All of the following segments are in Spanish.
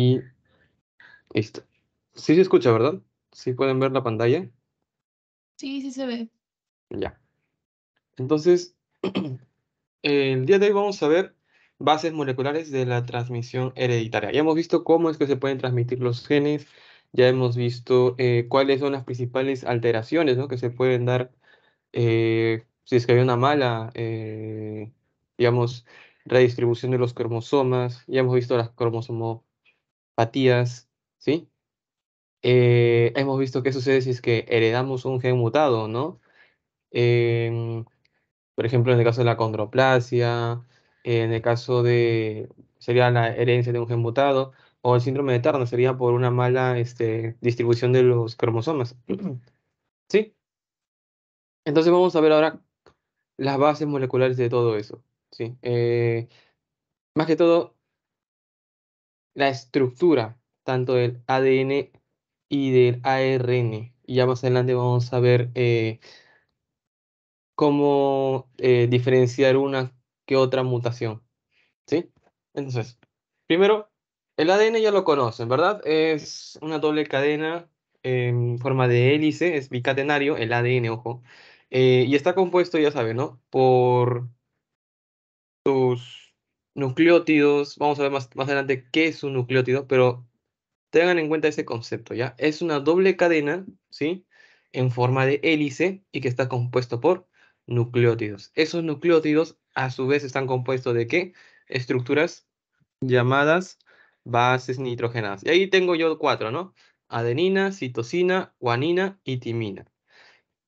Y listo. Sí se escucha, ¿verdad? Sí pueden ver la pantalla. Sí, sí se ve. Ya. Entonces, el día de hoy vamos a ver bases moleculares de la transmisión hereditaria. Ya hemos visto cómo es que se pueden transmitir los genes, ya hemos visto eh, cuáles son las principales alteraciones ¿no? que se pueden dar eh, si es que hay una mala, eh, digamos, redistribución de los cromosomas, ya hemos visto las cromosomas ¿sí? Eh, hemos visto qué sucede si es que heredamos un gen mutado, ¿no? Em, por ejemplo, en el caso de la condroplasia, en el caso de, sería la herencia de un gen mutado, o el síndrome de Turner sería por una mala este, distribución de los cromosomas. ¿Sí? Entonces vamos a ver ahora las bases moleculares de todo eso. ¿sí? Eh, más que todo, la estructura tanto del ADN y del ARN. Y ya más adelante vamos a ver eh, cómo eh, diferenciar una que otra mutación. ¿Sí? Entonces, primero, el ADN ya lo conocen, ¿verdad? Es una doble cadena en em, forma de hélice, es bicatenario, el ADN, ojo. Eh, y está compuesto, ya saben, ¿no? Por sus nucleótidos, vamos a ver más, más adelante qué es un nucleótido, pero tengan en cuenta ese concepto, ¿ya? Es una doble cadena, ¿sí? En forma de hélice y que está compuesto por nucleótidos. Esos nucleótidos a su vez están compuestos de qué? Estructuras llamadas bases nitrogenadas. Y ahí tengo yo cuatro, ¿no? Adenina, citosina, guanina y timina.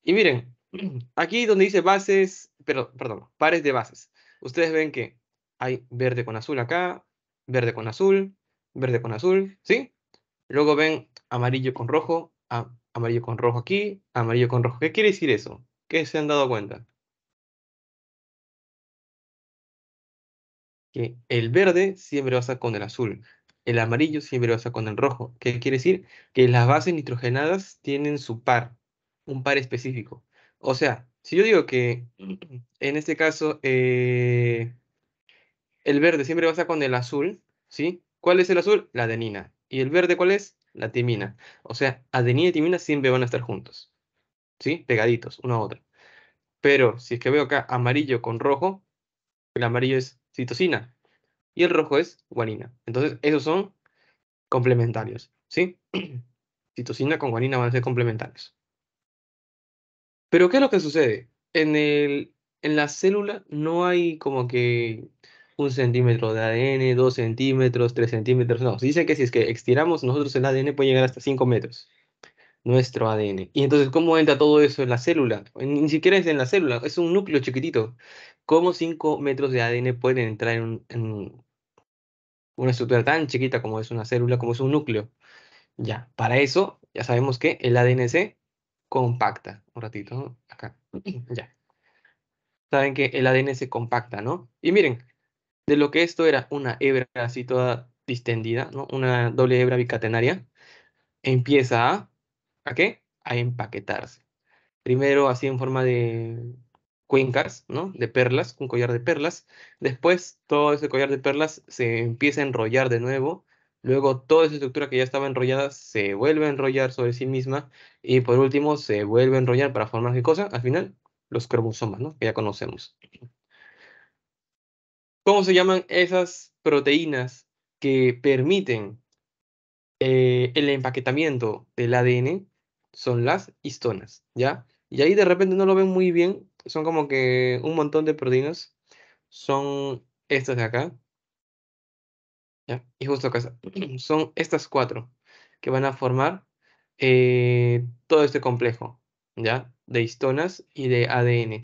Y miren, aquí donde dice bases, pero perdón pares de bases, ustedes ven que hay verde con azul acá, verde con azul, verde con azul, ¿sí? Luego ven amarillo con rojo, amarillo con rojo aquí, amarillo con rojo. ¿Qué quiere decir eso? ¿Qué se han dado cuenta? Que el verde siempre va a con el azul, el amarillo siempre va con el rojo. ¿Qué quiere decir? Que las bases nitrogenadas tienen su par, un par específico. O sea, si yo digo que en este caso eh, el verde siempre va a estar con el azul, ¿sí? ¿Cuál es el azul? La adenina. ¿Y el verde cuál es? La timina. O sea, adenina y timina siempre van a estar juntos, ¿sí? Pegaditos, uno a otro. Pero si es que veo acá amarillo con rojo, el amarillo es citosina y el rojo es guanina. Entonces, esos son complementarios, ¿sí? citosina con guanina van a ser complementarios. Pero, ¿qué es lo que sucede? En, el, en la célula no hay como que un centímetro de ADN, dos centímetros, tres centímetros. No, se dice que si es que estiramos nosotros el ADN puede llegar hasta cinco metros. Nuestro ADN. Y entonces, ¿cómo entra todo eso en la célula? Ni siquiera es en la célula, es un núcleo chiquitito. ¿Cómo cinco metros de ADN pueden entrar en, una estructura tan chiquita como es una célula, como es un núcleo? Ya, para eso ya sabemos que el ADN se compacta. Un ratito, acá. Ya. Saben que el ADN se compacta, ¿no? Y miren, de lo que esto era una hebra así toda distendida, ¿no? Una doble hebra bicatenaria, empieza a, A empaquetarse. Primero así en forma de cuencas, ¿no? De perlas, un collar de perlas. Después todo ese collar de perlas se empieza a enrollar de nuevo. Luego toda esa estructura que ya estaba enrollada se vuelve a enrollar sobre sí misma. Y por último se vuelve a enrollar para formar qué cosa? Al final, los cromosomas, ¿no? Que ya conocemos. ¿Cómo se llaman esas proteínas que permiten eh, el empaquetamiento del ADN? Son las histonas, ¿ya? Y ahí de repente no lo ven muy bien, son como que un montón de proteínas. Son estas de acá. ¿ya? Y justo acá son estas cuatro que van a formar eh, todo este complejo, ¿ya? De histonas y de ADN.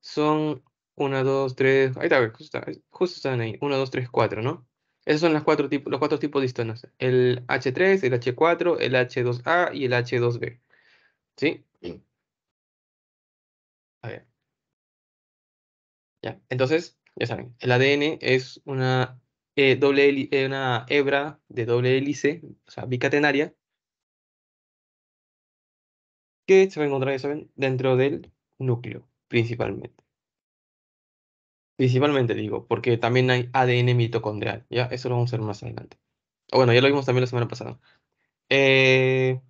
Son 1, 2, 3, ahí está, justo, justo están ahí, 1, 2, 3, 4, ¿no? Esos son cuatro los cuatro tipos de histonas, el H3, el H4, el H2A y el H2B, ¿sí? A ver. Ya, entonces, ya saben, el ADN es una, e doble eh, una hebra de doble hélice, o sea, bicatenaria, que se va a encontrar, ya saben, dentro del núcleo, principalmente. Principalmente digo, porque también hay ADN mitocondrial. Ya, eso lo vamos a ver más adelante. O bueno, ya lo vimos también la semana pasada. Eh,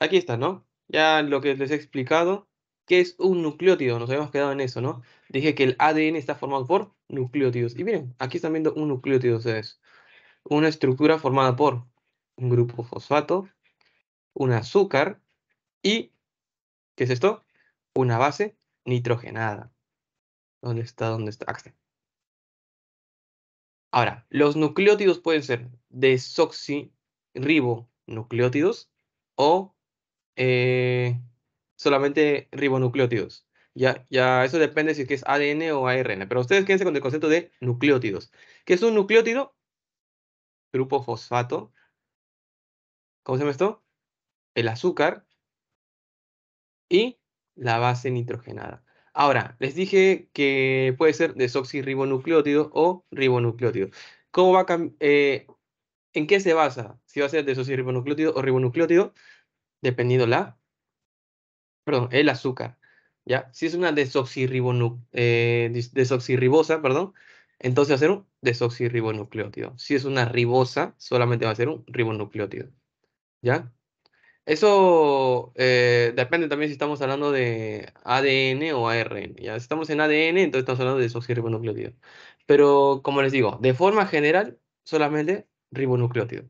aquí está, ¿no? Ya lo que les he explicado, ¿Qué es un nucleótido, nos habíamos quedado en eso, ¿no? Dije que el ADN está formado por nucleótidos. Y miren, aquí están viendo un nucleótido es Una estructura formada por un grupo fosfato, un azúcar y, ¿qué es esto? Una base nitrogenada. ¿Dónde está? ¿Dónde está? Ahora, los nucleótidos pueden ser desoxirribonucleótidos o eh, solamente ribonucleótidos. Ya, ya, eso depende si es ADN o ARN. Pero ustedes quédense con el concepto de nucleótidos. ¿Qué es un nucleótido? Grupo fosfato. ¿Cómo se llama esto? El azúcar y la base nitrogenada. Ahora, les dije que puede ser desoxirribonucleótido o ribonucleótido. ¿Cómo va eh, ¿En qué se basa? Si va a ser desoxirribonucleótido o ribonucleótido, dependiendo la. Perdón, el azúcar. ¿Ya? Si es una eh, desoxirribosa, perdón, entonces va a ser un desoxirribonucleótido. Si es una ribosa, solamente va a ser un ribonucleótido. ¿Ya? Eso eh, depende también si estamos hablando de ADN o ARN. Ya, si estamos en ADN, entonces estamos hablando de esos Pero como les digo, de forma general, solamente ribonucleótido.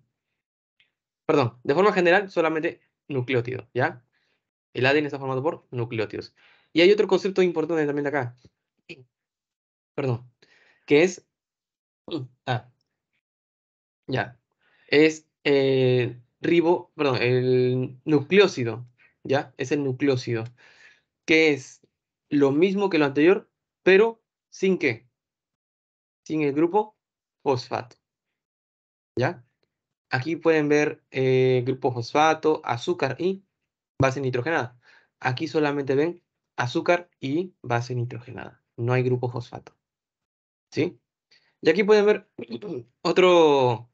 Perdón, de forma general, solamente nucleótido, ¿ya? El ADN está formado por nucleótidos. Y hay otro concepto importante también acá. Perdón. Que es... Ah, ya. Es eh, ribo, perdón, el nucleócido, ¿ya? Es el nucleócido, que es lo mismo que lo anterior, pero sin qué? Sin el grupo fosfato, ¿ya? Aquí pueden ver el eh, grupo fosfato, azúcar y base nitrogenada. Aquí solamente ven azúcar y base nitrogenada. No hay grupo fosfato. ¿Sí? Y aquí pueden ver otro,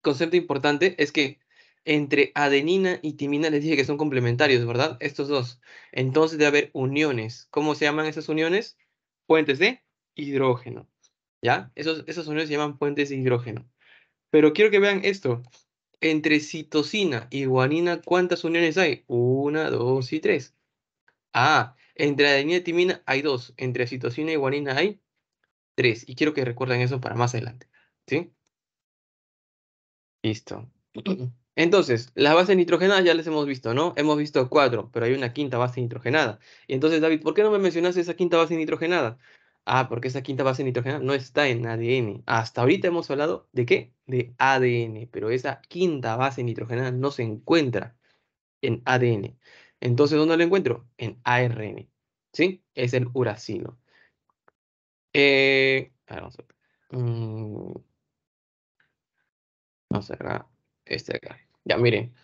concepto importante es que entre adenina y timina les dije que son complementarios, ¿verdad? Estos dos. Entonces debe haber uniones. ¿Cómo se llaman esas uniones? Puentes de hidrógeno. ¿Ya? Esos, esas uniones se llaman puentes de hidrógeno. Pero quiero que vean esto. Entre citosina y guanina, ¿cuántas uniones hay? Una, dos y tres. Ah, entre adenina y timina hay dos. Entre citosina y guanina hay tres. Y quiero que recuerden eso para más adelante. ¿Sí? Listo. Entonces, las bases nitrogenadas ya las hemos visto, ¿no? Hemos visto cuatro, pero hay una quinta base nitrogenada. Y entonces, David, ¿por qué no me mencionaste esa quinta base nitrogenada? Ah, porque esa quinta base nitrogenada no está en ADN. Hasta ahorita hemos hablado de qué? De ADN, pero esa quinta base nitrogenada no se encuentra en ADN. Entonces, ¿dónde la encuentro? En ARN. ¿Sí? Es el uracilo. Eh, mm, Vamos a este acá. Ya, miren.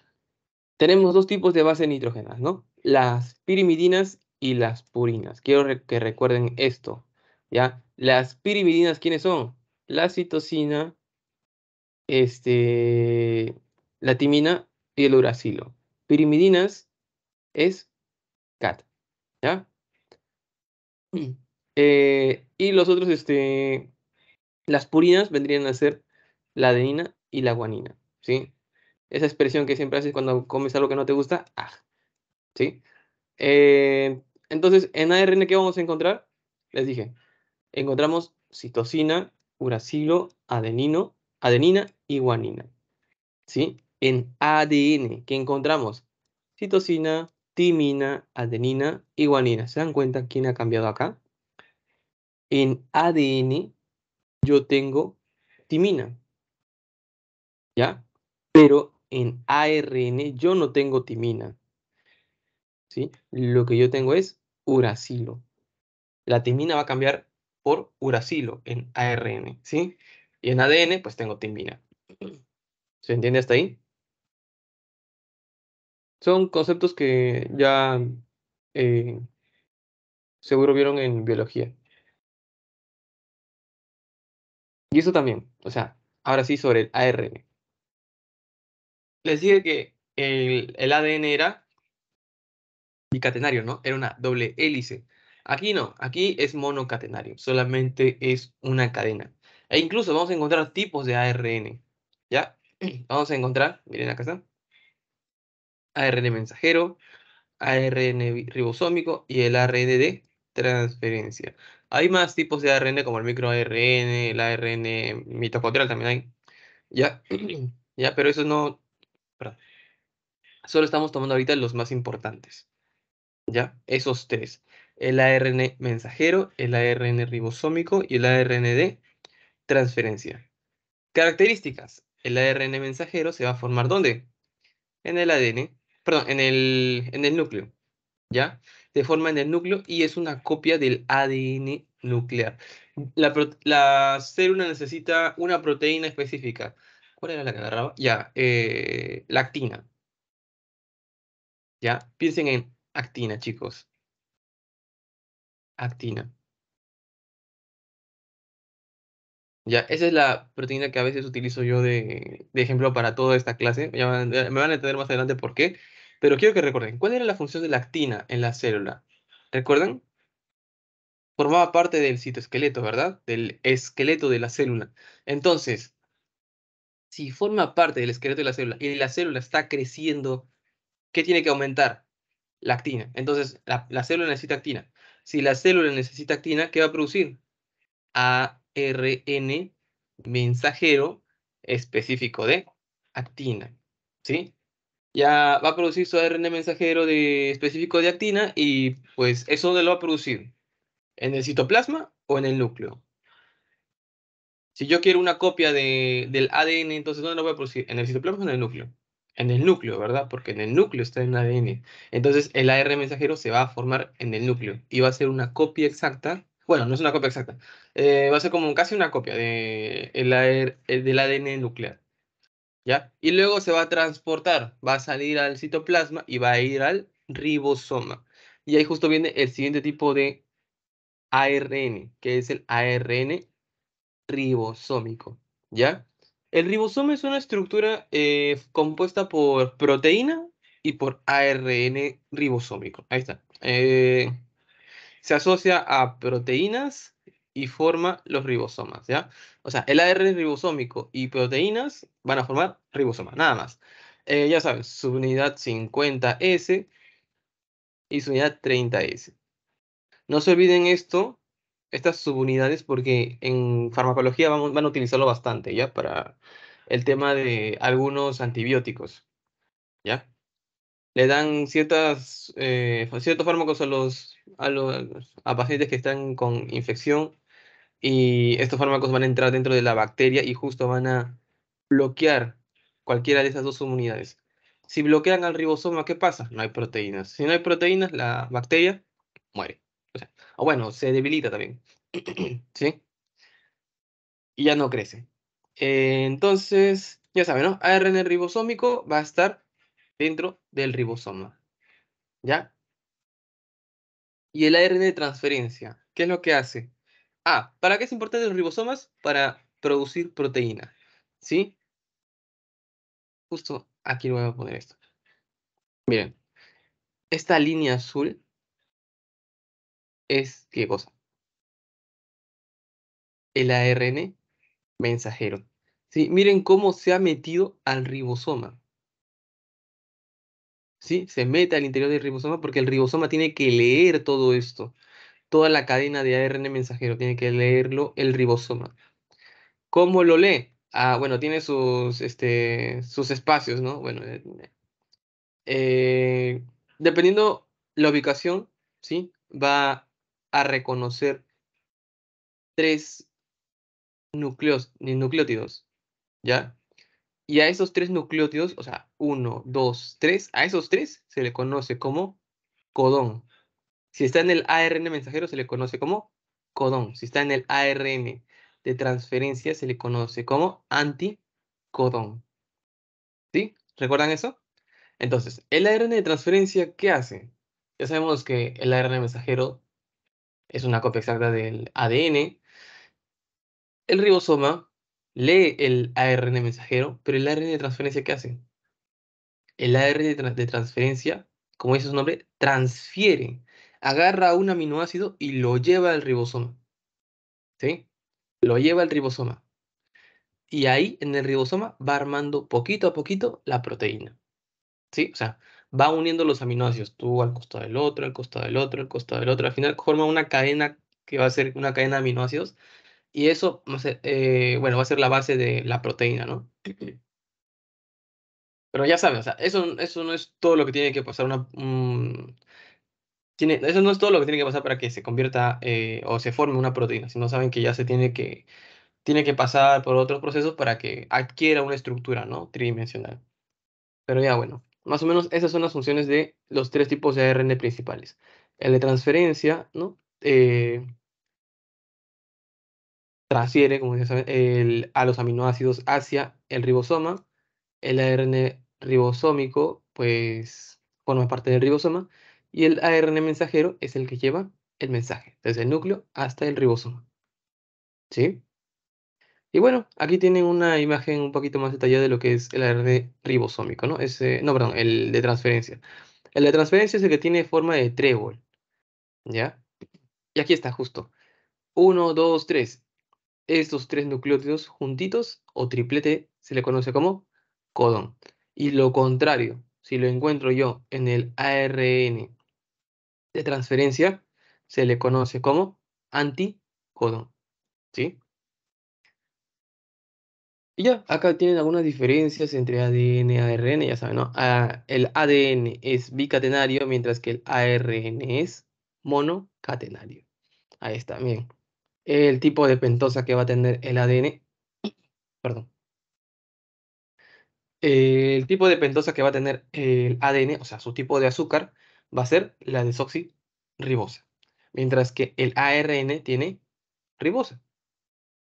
Tenemos dos tipos de bases nitrógenas, ¿no? Las pirimidinas y las purinas. Quiero que recuerden esto, ¿ya? Las pirimidinas, ¿quiénes son? La citosina, este, la timina y el uracilo. Pirimidinas es CAT, ¿ya? Eh, y los otros, este, las purinas vendrían a ser la adenina y la guanina, ¿sí? Esa expresión que siempre haces cuando comes algo que no te gusta, ¡Ah! ¿sí? Eh, entonces, en ARN, ¿qué vamos a encontrar? Les dije, encontramos citosina, uracilo, adenino, adenina y guanina, ¿sí? En ADN, ¿qué encontramos? Citosina, timina, adenina y guanina. ¿Se dan cuenta quién ha cambiado acá? En ADN yo tengo timina. ¿ya? Pero en ARN yo no tengo timina, ¿sí? Lo que yo tengo es uracilo. La timina va a cambiar por uracilo en ARN, ¿sí? Y en ADN, pues tengo timina. ¿Se entiende hasta ahí? Son conceptos que ya eh, seguro vieron en biología. Y eso también, o sea, ahora sí sobre el ARN les dije que el, ADN era bicatenario, ¿no? Era una doble hélice. Aquí no, aquí es monocatenario, solamente es una cadena. E incluso vamos a encontrar tipos de ARN, ¿ya? Vamos a encontrar, miren acá está, ARN mensajero, ARN ribosómico y el ARN de transferencia. Hay más tipos de ARN como el microARN, el ARN mitocondrial también hay, ¿ya? ¿ya? Pero eso no, Solo estamos tomando ahorita los más importantes. ¿Ya? Esos tres. El ARN mensajero, el ARN ribosómico y el ARN de transferencia. Características. El ARN mensajero se va a formar ¿dónde? En el ADN, perdón, en el, en el núcleo. ¿Ya? Se forma en el núcleo y es una copia del ADN nuclear. la célula necesita una proteína específica. ¿Cuál era la que agarraba? Ya, eh, la actina. Ya, piensen en actina, chicos. Actina. Ya, esa es la proteína que a veces utilizo yo de, ejemplo para toda esta clase. me van a entender más adelante por qué. Pero quiero que recuerden, ¿cuál era la función de la actina en la célula? ¿Recuerdan? Formaba parte del citoesqueleto, ¿verdad? Del esqueleto de la célula. Entonces, si forma parte del esqueleto de la célula y la célula está creciendo, ¿qué tiene que aumentar? La actina. Entonces, la, célula necesita actina. Si la célula necesita actina, ¿qué va a producir? ARN mensajero específico de actina. ¿Sí? Ya va a producir su ARN mensajero de, específico de actina y pues eso lo va a producir. ¿En el citoplasma o en el núcleo? Si yo quiero una copia de, del ADN, entonces ¿dónde lo voy a producir? ¿En el citoplasma o en el núcleo? En el núcleo, ¿verdad? Porque en el núcleo está el ADN. Entonces el AR mensajero se va a formar en el núcleo y va a ser una copia exacta. Bueno, no es una copia exacta. Eh, va a ser como casi una copia de el eh, del ADN nuclear. ¿Ya? Y luego se va a transportar, va a salir al citoplasma y va a ir al ribosoma. Y ahí justo viene el siguiente tipo de ARN, que es el ARN ribosómico, ¿ya? El ribosoma es una estructura eh, compuesta por proteína y por ARN ribosómico. Ahí está. Eh, se asocia a proteínas y forma los ribosomas, ¿ya? O sea, el ARN ribosómico y proteínas van a formar ribosomas, nada más. Eh, ya saben, unidad 50S y subunidad 30S. No se olviden esto estas subunidades porque en farmacología van a utilizarlo bastante, ¿ya? Para el tema de algunos antibióticos, ¿ya? Le dan ciertas, eh, ciertos fármacos a los, a los a pacientes que están con infección y estos fármacos van a entrar dentro de la bacteria y justo van a bloquear cualquiera de esas dos subunidades. Si bloquean al ribosoma, ¿qué pasa? No hay proteínas. Si no hay proteínas, la bacteria muere. O, bueno, se debilita también. ¿Sí? Y ya no crece. Eh, entonces, ya saben, ¿no? ARN ribosómico va a estar dentro del ribosoma. ¿Ya? Y el ARN de transferencia, ¿qué es lo que hace? Ah, ¿para qué es importante los ribosomas? Para producir proteína. ¿Sí? Justo aquí lo voy a poner esto. Miren, esta línea azul es qué cosa? El ARN mensajero. ¿Sí? Miren cómo se ha metido al ribosoma. ¿Sí? Se mete al interior del ribosoma porque el ribosoma tiene que leer todo esto. Toda la cadena de ARN mensajero tiene que leerlo el ribosoma. ¿Cómo lo lee? Ah, bueno, tiene sus, este, sus espacios, ¿no? Bueno, eh, eh, dependiendo la ubicación, ¿sí? Va a reconocer tres núcleos, nucleótidos, ¿ya? Y a esos tres nucleótidos, o sea, uno, dos, tres, a esos tres se le conoce como codón. Si está en el ARN mensajero, se le conoce como codón. Si está en el ARN de transferencia, se le conoce como anticodón. ¿Sí? ¿Recuerdan eso? Entonces, el ARN de transferencia, ¿qué hace? Ya sabemos que el ARN mensajero es una copia exacta del ADN. El ribosoma lee el ARN mensajero, pero el ARN de transferencia, ¿qué hace? El ARN de, transferencia, como dice su nombre, transfiere, agarra un aminoácido y lo lleva al ribosoma. ¿Sí? Lo lleva al ribosoma. Y ahí en el ribosoma va armando poquito a poquito la proteína. ¿Sí? O sea, va uniendo los aminoácidos, tú al costado del otro, al costado del otro, al costado del otro, al final forma una cadena que va a ser una cadena de aminoácidos y eso, eh, bueno, va a ser la base de la proteína, ¿no? Pero ya sabes, o sea, eso, eso no es todo lo que tiene que pasar una... tiene, eso no es todo lo que tiene que pasar para que se convierta eh, o se forme una proteína, si no saben que ya se tiene que, tiene que pasar por otros procesos para que adquiera una estructura, ¿no? Tridimensional. Pero ya bueno, más o menos esas son las funciones de los tres tipos de ARN principales. El de transferencia, ¿no? Eh, transfiere, como el, a los aminoácidos hacia el ribosoma. El ARN ribosómico, pues, forma parte del ribosoma. Y el ARN mensajero es el que lleva el mensaje desde el núcleo hasta el ribosoma. ¿Sí? Y bueno, aquí tienen una imagen un poquito más detallada de lo que es el ARN ribosómico, ¿no? Ese, no, perdón, el de transferencia. El de transferencia es el que tiene forma de trébol, ¿ya? Y aquí está justo. Uno, dos, tres. Estos tres nucleótidos juntitos o triplete se le conoce como codón. Y lo contrario, si lo encuentro yo en el ARN de transferencia, se le conoce como anticodón. ¿Sí? Y ya, acá tienen algunas diferencias entre ADN y ARN, ya saben, ¿no? Ah, el ADN es bicatenario, mientras que el ARN es monocatenario. Ahí está, bien. El tipo de pentosa que va a tener el ADN, perdón. El tipo de pentosa que va a tener el ADN, o sea, su tipo de azúcar, va a ser la desoxirribosa. Mientras que el ARN tiene ribosa.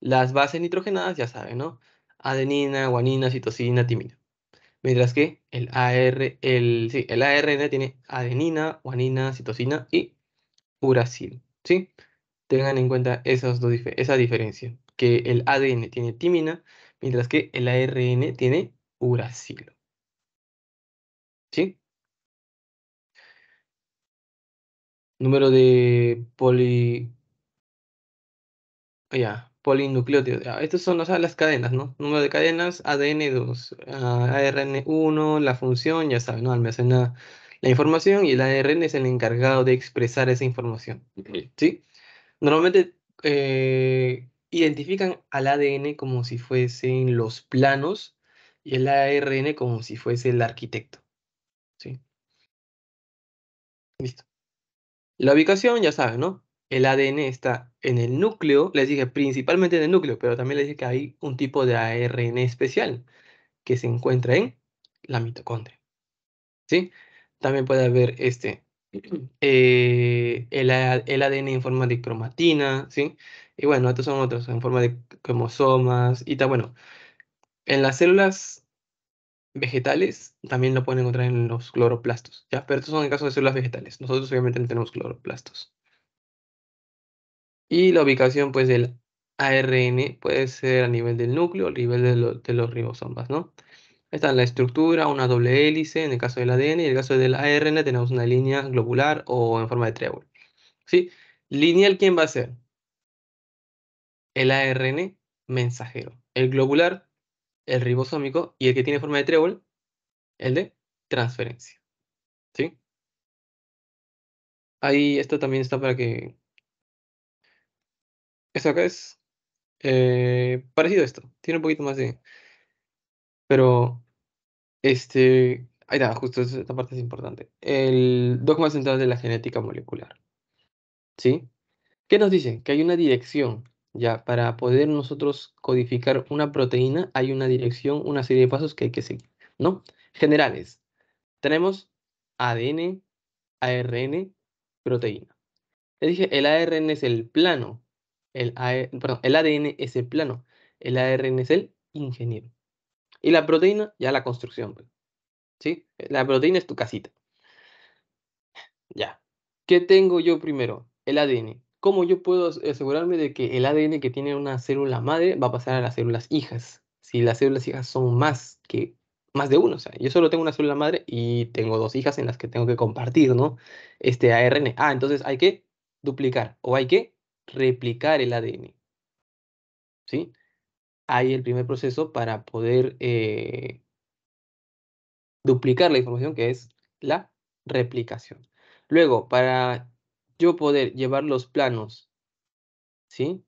Las bases nitrogenadas, ya saben, ¿no? adenina, guanina, citosina, timina. Mientras que el, AR, el, el ARN tiene adenina, guanina, citosina y uracil. ¿sí? Tengan en cuenta dos, esa diferencia, que el ADN tiene timina, mientras que el ARN tiene uracil, ¿Sí? Número de poli... Ya, polinucleótidos. Estos son las cadenas, ¿no? Número de cadenas, ADN2, ARN1, ah, la función, ya saben, ¿no? Almacena la información y el ARN es el encargado de expresar esa información. ¿Sí? Normalmente eh, identifican al ADN como si fuesen los planos y el ARN como si fuese el arquitecto. ¿Sí? Listo. La ubicación, ya saben, ¿no? el ADN está en el núcleo, les dije principalmente en el núcleo, pero también les dije que hay un tipo de ARN especial que se encuentra en la mitocondria. ¿Sí? También puede haber este, eh, el, ADN en forma de cromatina, ¿sí? Y bueno, estos son otros, en forma de cromosomas y tal. Bueno, en las células vegetales también lo pueden encontrar en los cloroplastos, ¿ya? Pero estos son en el caso de células vegetales. Nosotros obviamente no tenemos cloroplastos. Y la ubicación pues del ARN puede ser a nivel del núcleo, a nivel de, los ribosomas, ¿no? Está la estructura, una doble hélice en el caso del ADN y en el caso del ARN tenemos una línea globular o en forma de trébol. ¿Sí? Lineal, ¿quién va a ser? El ARN mensajero. El globular, el ribosómico y el que tiene forma de trébol, el de transferencia. ¿Sí? Ahí esto también está para que esto acá es eh, parecido a esto. Tiene un poquito más de. Pero. Este. Ahí está, justo esta parte es importante. El dogma central de la genética molecular. ¿Sí? ¿Qué nos dice? Que hay una dirección. Ya, para poder nosotros codificar una proteína, hay una dirección, una serie de pasos que hay que seguir. ¿No? Generales. Tenemos ADN, ARN, proteína. Les dije, el ARN es el plano el, ADN es el plano, el ARN es el ingeniero. Y la proteína, ya la construcción. Pues, ¿sí? La proteína es tu casita. Ya. ¿Qué tengo yo primero? El ADN. ¿Cómo yo puedo asegurarme de que el ADN que tiene una célula madre va a pasar a las células hijas? Si las células hijas son más que más de uno, o sea, yo solo tengo una célula madre y tengo dos hijas en las que tengo que compartir, ¿no? Este ARN. Ah, entonces hay que duplicar o hay que replicar el ADN. ¿Sí? Hay el primer proceso para poder eh, duplicar la información, que es la replicación. Luego, para yo poder llevar los planos, ¿sí?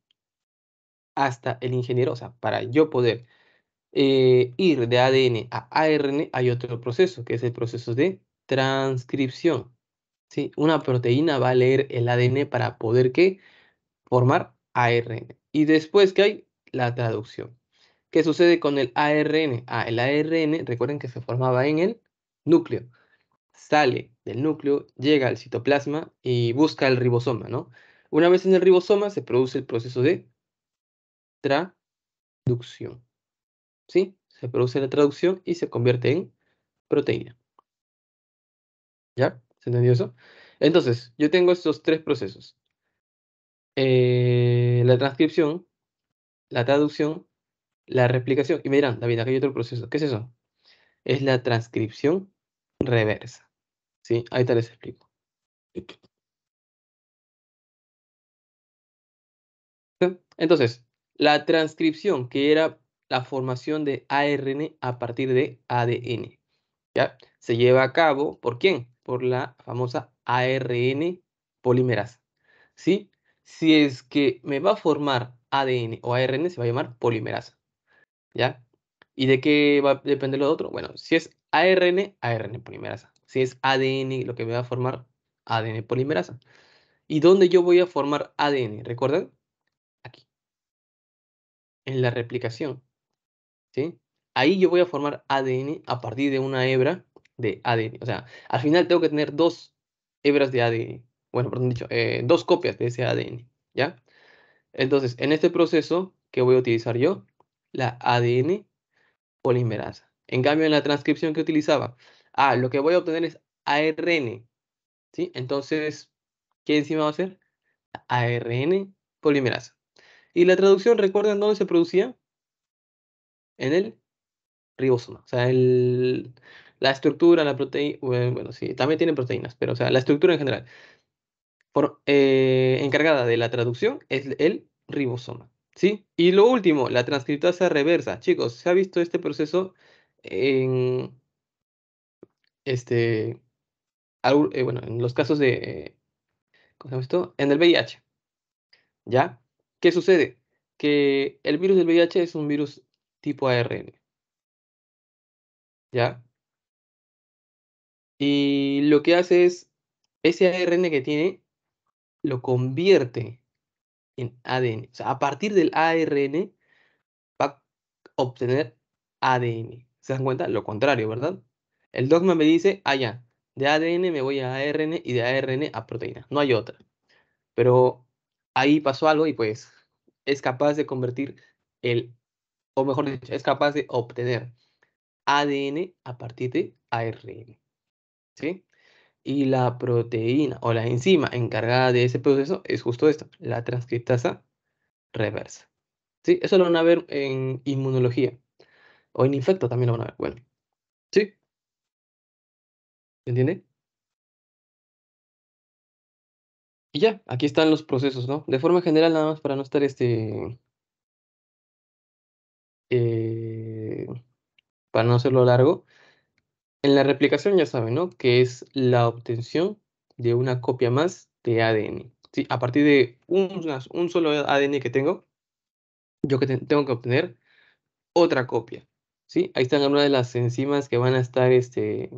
Hasta el ingeniero, o sea, para yo poder eh, ir de ADN a ARN, hay otro proceso, que es el proceso de transcripción. ¿sí? Una proteína va a leer el ADN para poder que formar ARN. Y después que hay la traducción. ¿Qué sucede con el ARN? Ah, el ARN, recuerden que se formaba en el núcleo. Sale del núcleo, llega al citoplasma y busca el ribosoma, ¿no? Una vez en el ribosoma se produce el proceso de traducción. ¿Sí? Se produce la traducción y se convierte en proteína. ¿Ya? ¿Se entendió eso? Entonces, yo tengo estos tres procesos. Eh, la transcripción, la traducción, la replicación. Y me David, aquí hay otro proceso. ¿Qué es eso? Es la transcripción reversa. ¿Sí? Ahí te les explico. Entonces, la transcripción, que era la formación de ARN a partir de ADN, ¿ya? Se lleva a cabo, ¿por quién? Por la famosa ARN polimerasa, ¿sí? si es que me va a formar ADN o ARN, se va a llamar polimerasa. ¿Ya? ¿Y de qué va a depender lo otro? Bueno, si es ARN, ARN polimerasa. Si es ADN, lo que me va a formar ADN polimerasa. ¿Y dónde yo voy a formar ADN? ¿Recuerdan? Aquí. En la replicación. ¿Sí? Ahí yo voy a formar ADN a partir de una hebra de ADN. O sea, al final tengo que tener dos hebras de ADN bueno, perdón dicho, eh, dos copias de ese ADN, ¿ya? Entonces, en este proceso, ¿qué voy a utilizar yo? La ADN polimerasa. En cambio, en la transcripción que utilizaba, ah, lo que voy a obtener es ARN, ¿sí? Entonces, ¿qué encima va a ser? ARN polimerasa. Y la traducción, ¿recuerdan dónde se producía? En el ribosoma. O sea, el, la estructura, la proteína, bueno, sí, también tiene proteínas, pero o sea, la estructura en general eh, encargada de la traducción es el ribosoma. ¿sí? Y lo último, la transcriptasa reversa. Chicos, se ha visto este proceso en, este, eh, bueno, en los casos de, ¿cómo se llama esto? En el VIH. ¿Ya? ¿Qué sucede? Que el virus del VIH es un virus tipo ARN. ¿Ya? Y lo que hace es, ese ARN que tiene lo convierte en ADN. O sea, a partir del ARN va a obtener ADN. ¿Se dan cuenta? Lo contrario, ¿verdad? El dogma me dice, ah, ya, de ADN me voy a ARN y de ARN a proteína. No hay otra. Pero ahí pasó algo y pues es capaz de convertir el, o mejor dicho, es capaz de obtener ADN a partir de ARN. ¿Sí? Y la proteína o la enzima encargada de ese proceso es justo esto, la transcriptasa reversa. ¿Sí? Eso lo van a ver en inmunología. O en infecto también lo van a ver. Bueno, ¿sí? ¿Se entiende? Y ya, aquí están los procesos, ¿no? De forma general, nada más para no estar este... Eh, para no hacerlo largo, en la replicación ya saben, ¿no? Que es la obtención de una copia más de ADN. A partir de un, solo ADN que tengo, yo que tengo que obtener otra copia. ¿Sí? Ahí están algunas de las enzimas que van a estar este,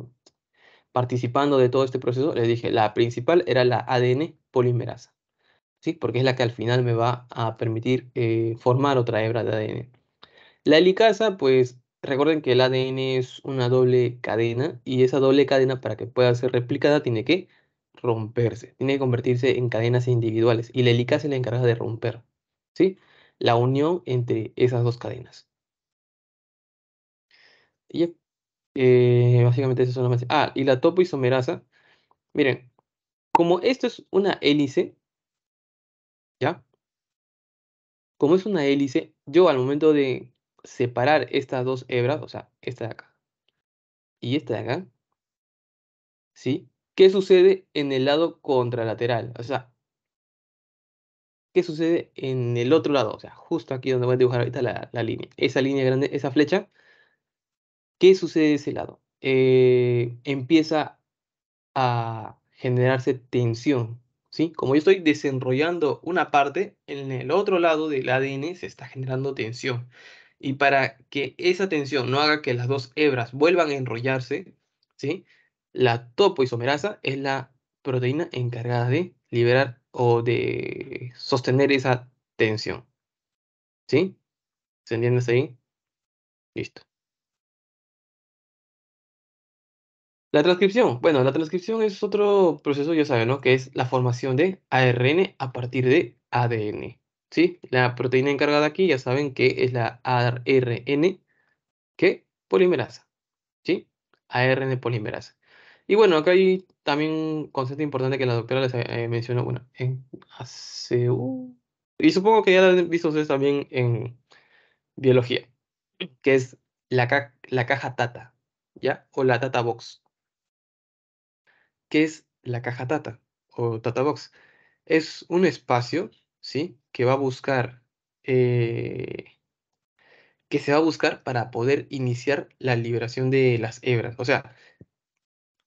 participando de todo este proceso. Les dije, la principal era la ADN polimerasa. ¿Sí? Porque es la que al final me va a permitir eh, formar otra hebra de ADN. La helicasa, pues recuerden que el ADN es una doble cadena y esa doble cadena para que pueda ser replicada tiene que romperse, tiene que convertirse en cadenas individuales y la helica se le encarga de romper, ¿sí? La unión entre esas dos cadenas. Y eh, básicamente eso es lo más... Ah, y la topoisomerasa, miren, como esto es una hélice, ¿ya? Como es una hélice, yo al momento de separar estas dos hebras, o sea, esta de acá y esta de acá, ¿sí? ¿Qué sucede en el lado contralateral? O sea, ¿qué sucede en el otro lado? O sea, justo aquí donde voy a dibujar ahorita la, línea. Esa línea grande, esa flecha. ¿Qué sucede de ese lado? Eh, empieza a generarse tensión, ¿sí? Como yo estoy desenrollando una parte, en el otro lado del ADN se está generando tensión. Y para que esa tensión no haga que las dos hebras vuelvan a enrollarse, ¿sí? la topoisomerasa es la proteína encargada de liberar o de sostener esa tensión. ¿Sí? ¿Se entiende ahí? Listo. La transcripción. Bueno, la transcripción es otro proceso, ya saben, ¿no? Que es la formación de ARN a partir de ADN. ¿sí? La proteína encargada aquí ya saben que es la ARN que polimerasa, ¿sí? ARN polimerasa. Y bueno, acá hay también un concepto importante que la doctora les eh, mencionó, bueno, en ACU, y supongo que ya lo han visto ustedes también en biología, que es la, caja tata, ¿ya? O la tata box. ¿Qué es la caja tata o tata box? Es un espacio que va a buscar, eh, que se va a buscar para poder iniciar la liberación de las hebras. O sea,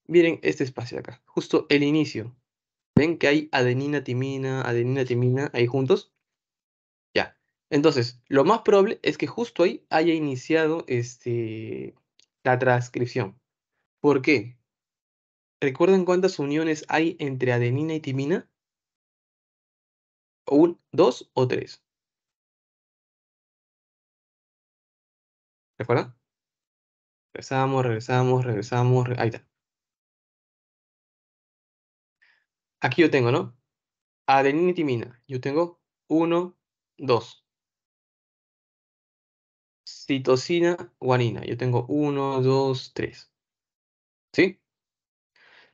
miren este espacio acá, justo el inicio. ¿Ven que hay adenina, timina, adenina, timina ahí juntos? Ya. Entonces, lo más probable es que justo ahí haya iniciado este, la transcripción. ¿Por qué? ¿Recuerdan cuántas uniones hay entre adenina y timina? un, dos o tres. ¿De acuerdo? Regresamos, regresamos, regresamos. Ahí está. Aquí yo tengo, ¿no? Adenina y timina. Yo tengo uno, dos Citosina, guanina. Yo tengo uno, dos, tres ¿Sí?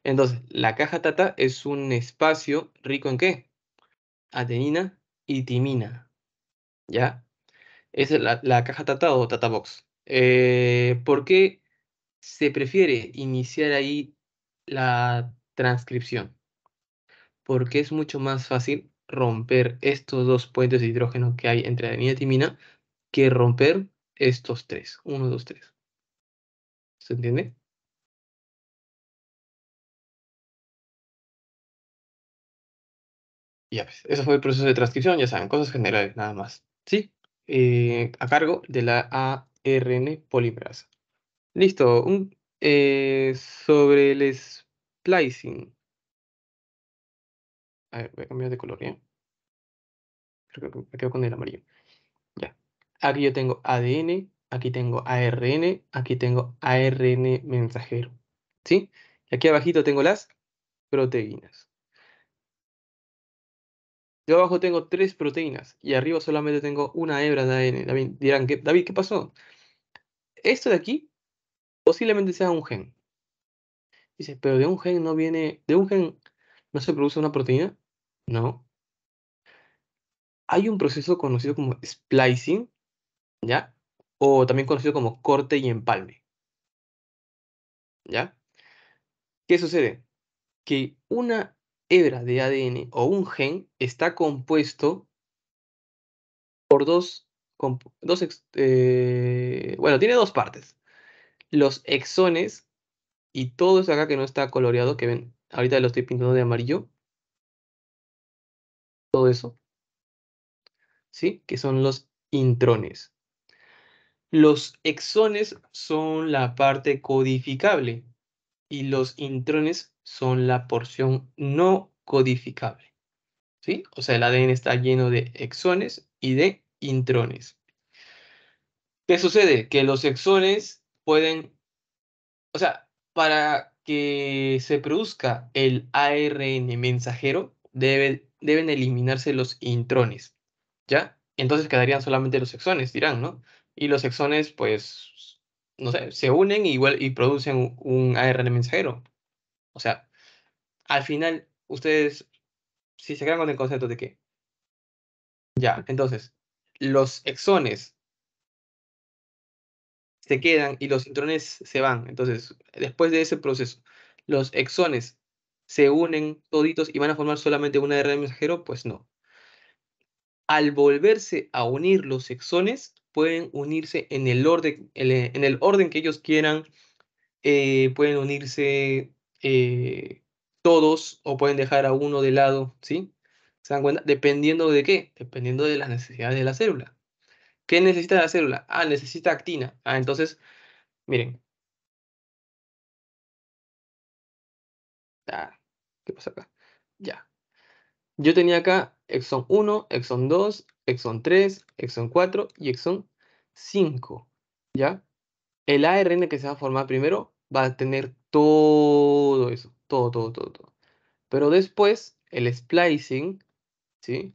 Entonces, la caja tata es un espacio rico en qué? adenina y timina. ¿Ya? Esa es la, caja Tata o Tata Box. Eh, ¿Por qué se prefiere iniciar ahí la transcripción? Porque es mucho más fácil romper estos dos puentes de hidrógeno que hay entre adenina y timina que romper estos tres. Uno, dos, tres. ¿Se entiende? Ya, pues, eso fue el proceso de transcripción, ya saben, cosas generales, nada más. ¿Sí? Eh, a cargo de la ARN polimerasa. Listo. Eh, sobre el splicing. A ver, voy a cambiar de color, ¿ya? Creo que me quedo con el amarillo. Ya. Aquí yo tengo ADN, aquí tengo ARN, aquí tengo ARN mensajero. ¿Sí? Y aquí abajito tengo las proteínas. Yo abajo tengo tres proteínas y arriba solamente tengo una hebra de ADN. David, dirán, David, ¿qué pasó? Esto de aquí posiblemente sea un gen. Dice, pero de un gen no viene, de un gen no se produce una proteína. No. Hay un proceso conocido como splicing, ¿ya? O también conocido como corte y empalme. ¿Ya? ¿Qué sucede? Que una hebra de ADN o un gen está compuesto por dos, eh, bueno, tiene dos partes. Los exones y todo eso acá que no está coloreado, que ven, ahorita lo estoy pintando de amarillo. Todo eso. ¿Sí? Que son los intrones. Los exones son la parte codificable y los intrones son la porción no codificable. ¿sí? O sea, el ADN está lleno de exones y de intrones. ¿Qué sucede? Que los exones pueden, o sea, para que se produzca el ARN mensajero, deben eliminarse los intrones, ¿ya? Entonces quedarían solamente los exones, dirán, ¿no? Y los exones, pues, no sé, se unen igual, y producen un ARN mensajero, o sea, al final, ustedes, si se quedan con el concepto de que, ya, entonces, los exones se quedan y los intrones se van. Entonces, después de ese proceso, los exones se unen toditos y van a formar solamente una de mensajero, pues no. Al volverse a unir los exones, pueden unirse en el orden, en el orden que ellos quieran, eh, pueden unirse eh, todos o pueden dejar a uno de lado, ¿sí? ¿Se dan cuenta? Dependiendo de qué, dependiendo de las necesidades de la célula. ¿Qué necesita la célula? Ah, necesita actina. Ah, entonces, miren. Ah, ¿qué pasa acá? Ya. Yo tenía acá exón 1, exón 2, exón 3, exón 4 y exón 5. ¿Ya? El ARN que se va a formar primero va a tener todo eso, todo, todo, todo, todo. Pero después, el splicing, ¿sí?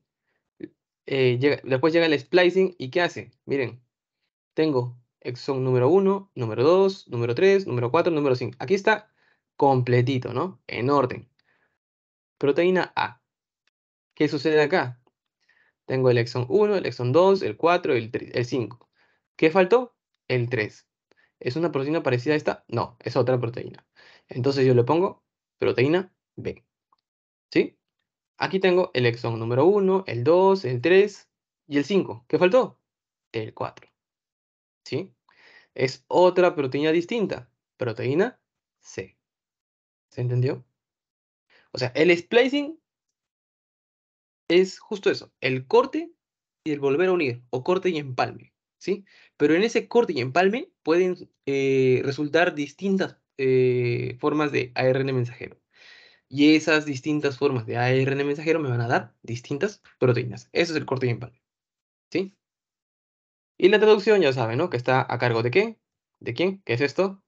Eh, después llega el splicing y ¿qué hace? Miren, tengo exon número 1, número 2, número 3, número 4, número 5. Aquí está completito, ¿no? En orden. Proteína A. ¿Qué sucede acá? Tengo el exon 1, el exon 2, el 4, el 5. ¿Qué faltó? El 3. ¿Es una proteína parecida a esta? No, es otra proteína. Entonces yo le pongo proteína B. ¿Sí? Aquí tengo el exón número 1, el 2, el 3 y el 5. ¿Qué faltó? El 4. ¿Sí? Es otra proteína distinta. Proteína C. ¿Se entendió? O sea, el splicing es justo eso. El corte y el volver a unir. O corte y empalme. ¿Sí? Pero en ese corte y empalme pueden eh, resultar distintas eh, formas de ARN mensajero. Y esas distintas formas de ARN mensajero me van a dar distintas proteínas. Eso es el corte y empalme. ¿Sí? Y la traducción ya saben, ¿no? Que está a cargo de qué? ¿De quién? ¿Qué es esto?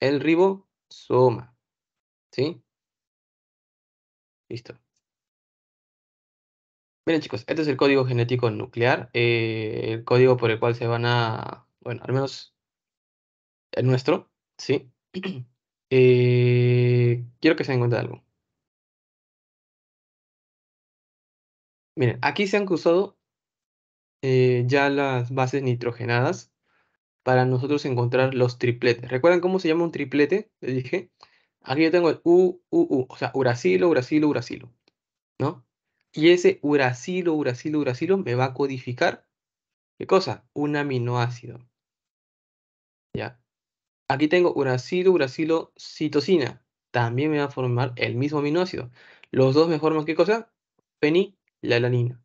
El ribosoma. ¿Sí? Listo. Miren chicos, este es el código genético nuclear, eh, el código por el cual se van a, bueno, al menos el nuestro, sí. Eh, quiero que se den algo. Miren, aquí se han cruzado eh, ya las bases nitrogenadas para nosotros encontrar los tripletes. ¿Recuerdan cómo se llama un triplete? Les dije. Aquí yo tengo el U, U, U, o sea, uracilo, uracilo, uracilo, ¿no? Y ese uracilo, uracilo, uracilo me va a codificar, ¿qué cosa? Un aminoácido. ¿Ya? Aquí tengo uracilo, uracilo, citosina. También me va a formar el mismo aminoácido. Los dos me forman qué cosa? Fenilalanina.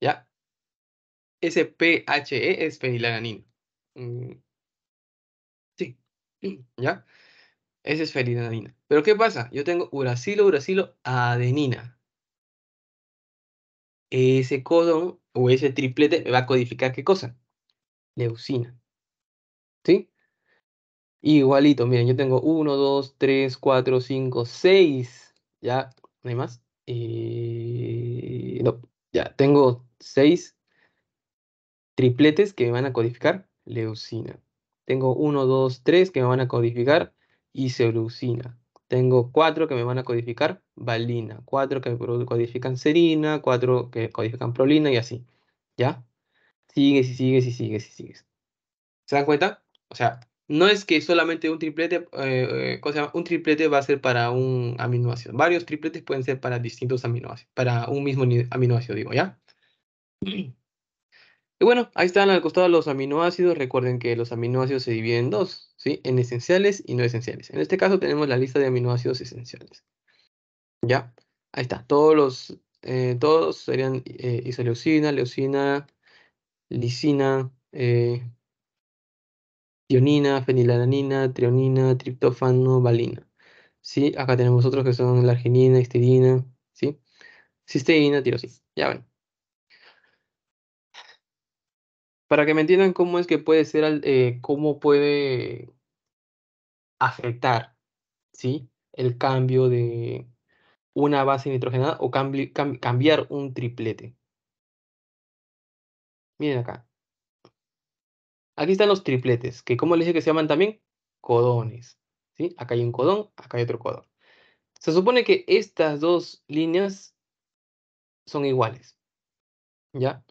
¿Ya? Ese PHE es fenilalanina. Mm. Sí. ¿Ya? Ese es fenilalanina. Pero ¿qué pasa? Yo tengo uracilo, uracilo, adenina. Ese codón o ese triplete me va a codificar qué cosa? Leucina. ¿Sí? Igualito, miren, yo tengo 1, 2, 3, 4, 5, 6. Ya, no hay más. Eh, no, ya, tengo 6 tripletes que me van a codificar leucina. Tengo 1, 2, 3 que me van a codificar isoleucina. Tengo 4 que me van a codificar valina. 4 que me codifican serina. 4 que codifican prolina y así. ¿Ya? Sigues y sigues y sigues y sigues. ¿Se dan cuenta? O sea, no es que solamente un triplete, eh, eh, un triplete va a ser para un aminoácido. Varios tripletes pueden ser para distintos aminoácidos, para un mismo aminoácido, digo, ¿ya? Y bueno, ahí están al costado los aminoácidos. Recuerden que los aminoácidos se dividen en dos, ¿sí? En esenciales y no esenciales. En este caso tenemos la lista de aminoácidos esenciales. ¿Ya? Ahí está. Todos los, eh, todos serían isoleucina, leucina, lisina, Tionina, fenilalanina, trionina, triptofano, valina. ¿Sí? Acá tenemos otros que son la arginina, histidina, ¿sí? cisteína, tirosina. Ya ven. Para que me entiendan cómo es que puede ser, eh, cómo puede afectar ¿sí? el cambio de una base nitrogenada o cambiar un triplete. Miren acá. Aquí están los tripletes, que como les dije que se llaman también codones. Acá hay un codón, acá hay otro codón. Se supone que estas dos líneas son iguales. ¿Ya?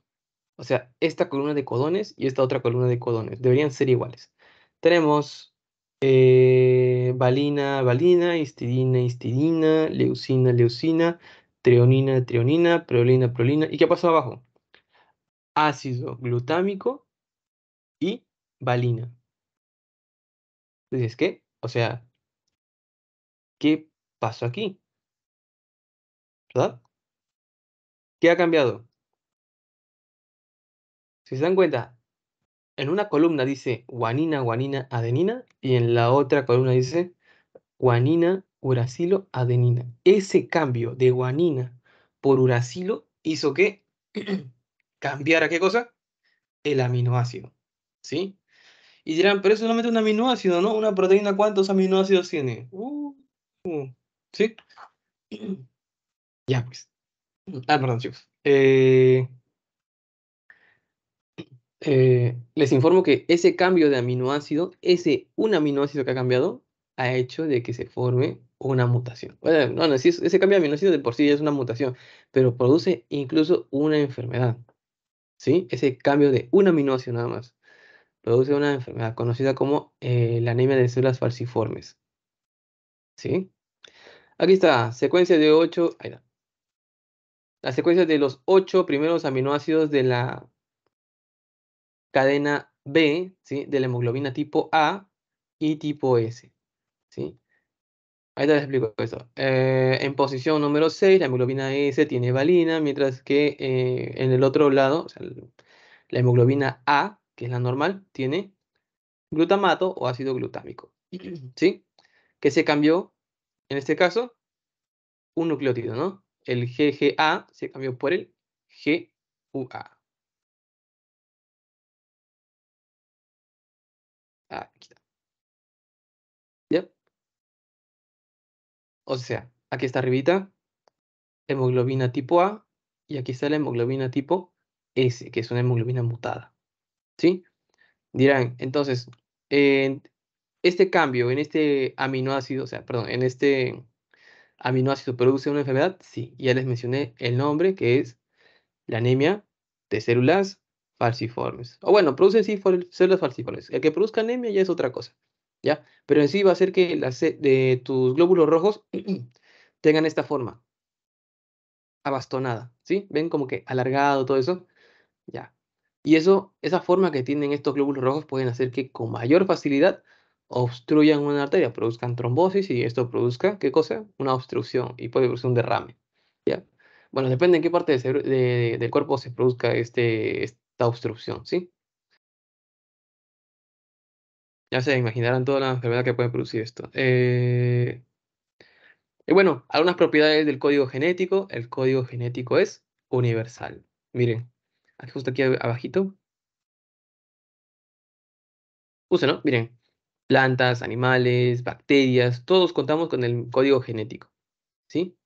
O sea, esta columna de codones y esta otra columna de codones deberían ser iguales. Tenemos valina, eh, valina, histidina, histidina, leucina, leucina, treonina, treonina, prolina, prolina. ¿Y qué pasó abajo? Ácido glutámico y valina. Entonces, ¿qué? O sea, ¿qué pasó aquí? ¿Verdad? ¿Qué ha cambiado? Si se dan cuenta, en una columna dice guanina, guanina, adenina y en la otra columna dice guanina, uracilo, adenina. Ese cambio de guanina por uracilo hizo que cambiara qué cosa? El aminoácido. ¿sí? Y dirán, pero es solamente un aminoácido, ¿no? Una proteína, ¿cuántos aminoácidos tiene? Uh, uh, ¿Sí? Ya, pues. Ah, perdón, chicos. Eh, eh, les informo que ese cambio de aminoácido, ese un aminoácido que ha cambiado, ha hecho de que se forme una mutación. Bueno, ese cambio de aminoácido de por sí es una mutación, pero produce incluso una enfermedad. ¿Sí? Ese cambio de un aminoácido nada más produce una enfermedad conocida como eh, la anemia de células falciformes. ¿Sí? Aquí está, secuencia de 8, ahí está. La secuencia de los 8 primeros aminoácidos de la cadena B, ¿sí? De la hemoglobina tipo A y tipo S, ¿sí? Ahí te explico eso. Eh, en posición número 6, la hemoglobina S tiene valina, mientras que eh, en el otro lado, la hemoglobina A que es la normal, tiene glutamato o ácido glutámico, ¿sí? Que se cambió, en este caso, un nucleótido, ¿no? El GGA se cambió por el GUA. Ah, aquí está. ¿Ya? O sea, aquí está arribita, hemoglobina tipo A, y aquí está la hemoglobina tipo S, que es una hemoglobina mutada. ¿sí? Dirán, entonces, en este cambio en este aminoácido, o sea, perdón, en este aminoácido produce una enfermedad, sí, ya les mencioné el nombre que es la anemia de células falciformes. O bueno, producen sí células falciformes. El que produzca anemia ya es otra cosa, ¿ya? Pero en sí va a hacer que de tus glóbulos rojos tengan esta forma, abastonada, ¿sí? ¿Ven como que alargado todo eso? Ya. Y eso, esa forma que tienen estos glóbulos rojos pueden hacer que con mayor facilidad obstruyan una arteria, produzcan trombosis y esto produzca, ¿qué cosa? Una obstrucción y puede producir un derrame. ¿ya? Bueno, depende en qué parte del, cuerpo se produzca este, esta obstrucción, ¿sí? Ya se imaginarán toda la enfermedad que puede producir esto. Eh, y bueno, algunas propiedades del código genético. El código genético es universal. Miren, justo aquí abajito. ¿no? miren, plantas, animales, bacterias, todos contamos con el código genético, ¿sí?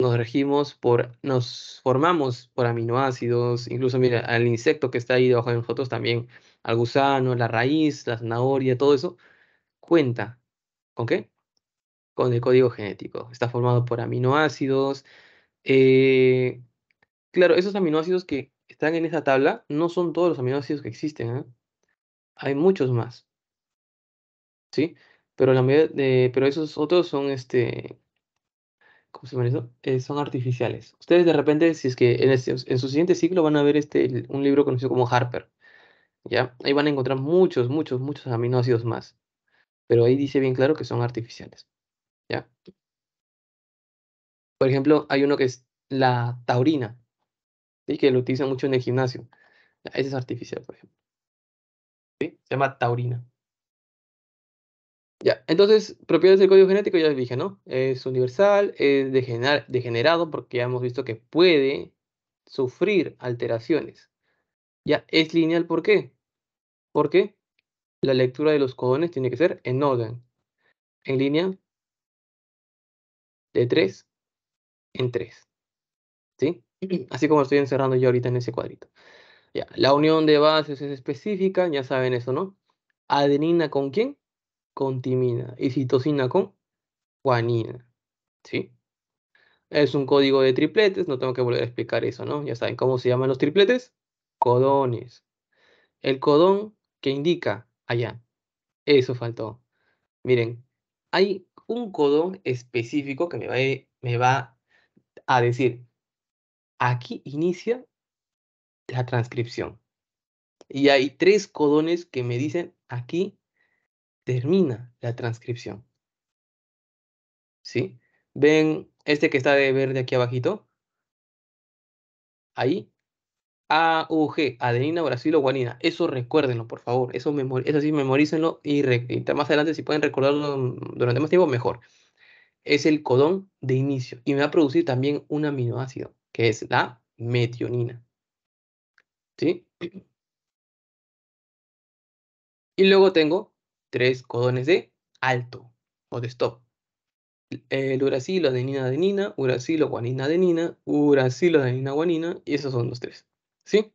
Nos regimos por, nos formamos por aminoácidos, incluso mira, al insecto que está ahí debajo de fotos también, al gusano, la raíz, la zanahoria, todo eso, cuenta, ¿con qué? Con el código genético. Está formado por aminoácidos, eh, claro, esos aminoácidos que están en esa tabla no son todos los aminoácidos que existen. ¿eh? Hay muchos más. ¿Sí? Pero, la de, pero esos otros son este, ¿cómo se llama eso? Eh, son artificiales. Ustedes de repente, si es que en, este, en, su siguiente ciclo van a ver este, un libro conocido como Harper, ¿ya? Ahí van a encontrar muchos, muchos, muchos aminoácidos más. Pero ahí dice bien claro que son artificiales, ¿ya? Por ejemplo, hay uno que es la taurina que lo utilizan mucho en el gimnasio. Ah, ese es artificial, por ejemplo. Se llama taurina. Ya, entonces, propiedades del código genético, ya les dije, ¿no? Es universal, es degenerado porque ya hemos visto que puede sufrir alteraciones. Ya, es lineal, ¿por qué? Porque la lectura de los codones tiene que ser en orden. En línea de 3 en 3. ¿Sí? así como estoy encerrando yo ahorita en ese cuadrito. la unión de bases es específica, ya saben eso, ¿no? Adenina con quién? Con timina. Y citosina con guanina. ¿Sí? Es un código de tripletes, no tengo que volver a explicar eso, ¿no? Ya saben cómo se llaman los tripletes. Codones. El codón que indica allá. Eso faltó. Miren, hay un codón específico que me va e, a decir Aquí inicia la transcripción. Y hay tres codones que me dicen aquí termina la transcripción. ¿Sí? ¿Ven este que está de verde aquí abajito? Ahí. AUG, adenina, o guanina. Eso recuérdenlo, por favor. Eso, eso sí, memorícenlo y, y, más adelante si pueden recordarlo durante más tiempo, mejor. Es el codón de inicio y me va a producir también un aminoácido que es la metionina. ¿Sí? Y luego tengo tres codones de alto o de stop. El uracilo, adenina, adenina, uracilo, guanina, adenina, uracilo, adenina, guanina, y esos son los tres. ¿Sí?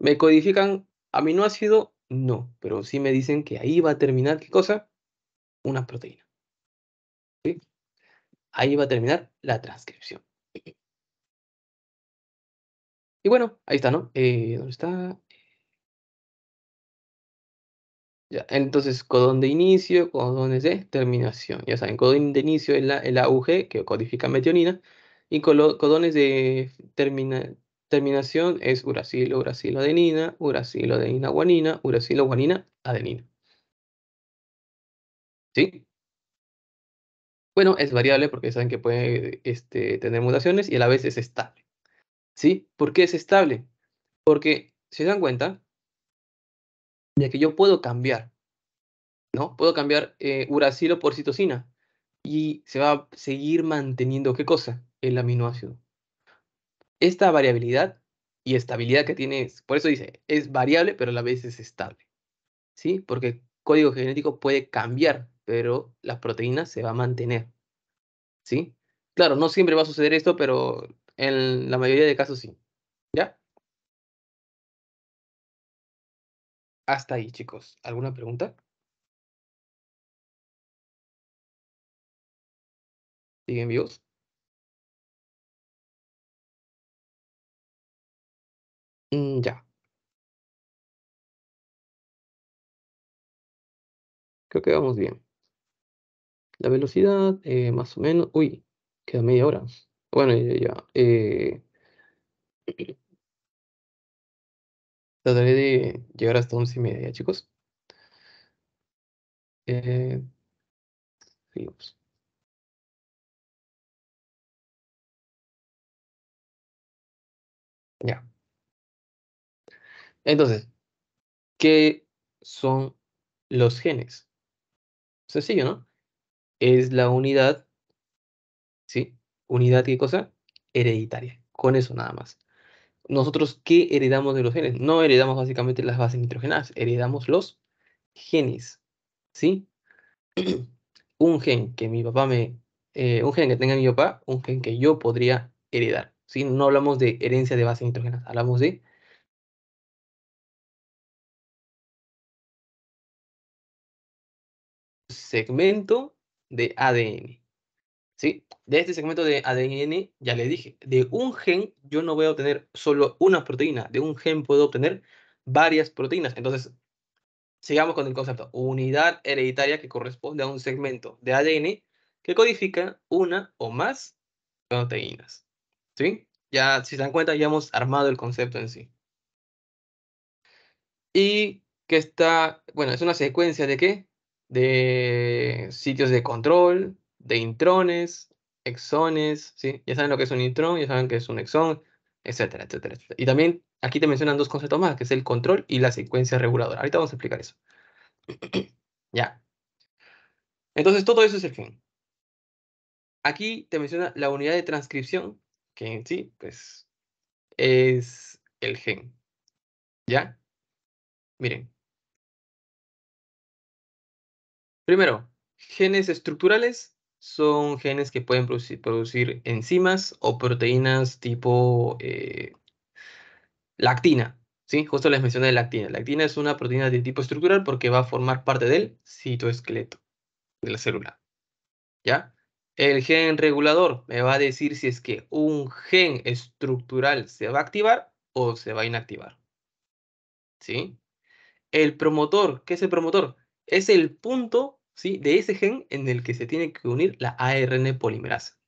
¿Me codifican aminoácido? No, pero sí me dicen que ahí va a terminar, ¿qué cosa? Una proteína. ¿Sí? Ahí va a terminar la transcripción. Y bueno, ahí está, ¿no? Eh, ¿Dónde está? Ya, entonces, codón de inicio, codones de terminación. Ya saben, codón de inicio es la, el AUG, que codifica metionina, y codones de terminación es uracilo, uracilo, adenina, uracilo, adenina, guanina, uracilo, guanina, adenina. ¿Sí? Bueno, es variable porque saben que puede este, tener mutaciones y a la vez es estable. ¿Sí? ¿Por qué es estable? Porque, si se dan cuenta, de que yo puedo cambiar, ¿no? Puedo cambiar eh, uracilo por citosina y se va a seguir manteniendo, ¿qué cosa? El aminoácido. Esta variabilidad y estabilidad que tiene, por eso dice, es variable, pero a la vez es estable, ¿sí? Porque el código genético puede cambiar, pero la proteína se va a mantener, ¿sí? Claro, no siempre va a suceder esto, pero en la mayoría de casos sí. ¿Ya? Hasta ahí, chicos. ¿Alguna pregunta? ¿Siguen vivos? Mm, ya. Creo que vamos bien. La velocidad, eh, más o menos... Uy, queda media hora. Bueno, ya, eh, trataré de llegar hasta once y media, chicos. Eh, pues. Ya. Entonces, ¿qué son los genes? Sencillo, ¿no? Es la unidad unidad, ¿qué cosa? Hereditaria. Con eso nada más. Nosotros, ¿qué heredamos de los genes? No heredamos básicamente las bases nitrogenadas, heredamos los genes. ¿Sí? un gen que mi papá me. Eh, un gen que tenga mi papá, un gen que yo podría heredar. ¿Sí? No hablamos de herencia de bases nitrogenadas, hablamos de segmento de ADN. ¿Sí? de este segmento de ADN, ya le dije, de un gen yo no voy a obtener solo una proteína, de un gen puedo obtener varias proteínas. Entonces, sigamos con el concepto. Unidad hereditaria que corresponde a un segmento de ADN que codifica una o más proteínas. ¿Sí? Ya, si se dan cuenta, ya hemos armado el concepto en sí. Y que está, bueno, es una secuencia de qué? De sitios de control, de intrones, exones, ¿sí? ya saben lo que es un intrón, ya saben que es un exón, etcétera, etcétera, etcétera. Y también aquí te mencionan dos conceptos más, que es el control y la secuencia reguladora. Ahorita vamos a explicar eso. ya. Entonces, todo eso es el gen. Aquí te menciona la unidad de transcripción, que en sí, pues, es el gen. ¿Ya? Miren. Primero, genes estructurales son genes que pueden producir, enzimas o proteínas tipo eh, lactina. ¿sí? Justo les mencioné lactina. Lactina es una proteína de tipo estructural porque va a formar parte del citoesqueleto de la célula. ¿Ya? El gen regulador me va a decir si es que un gen estructural se va a activar o se va a inactivar. ¿Sí? El promotor, ¿qué es el promotor? Es el punto ¿sí? de ese gen en el que se tiene que unir la ARN polimerasa.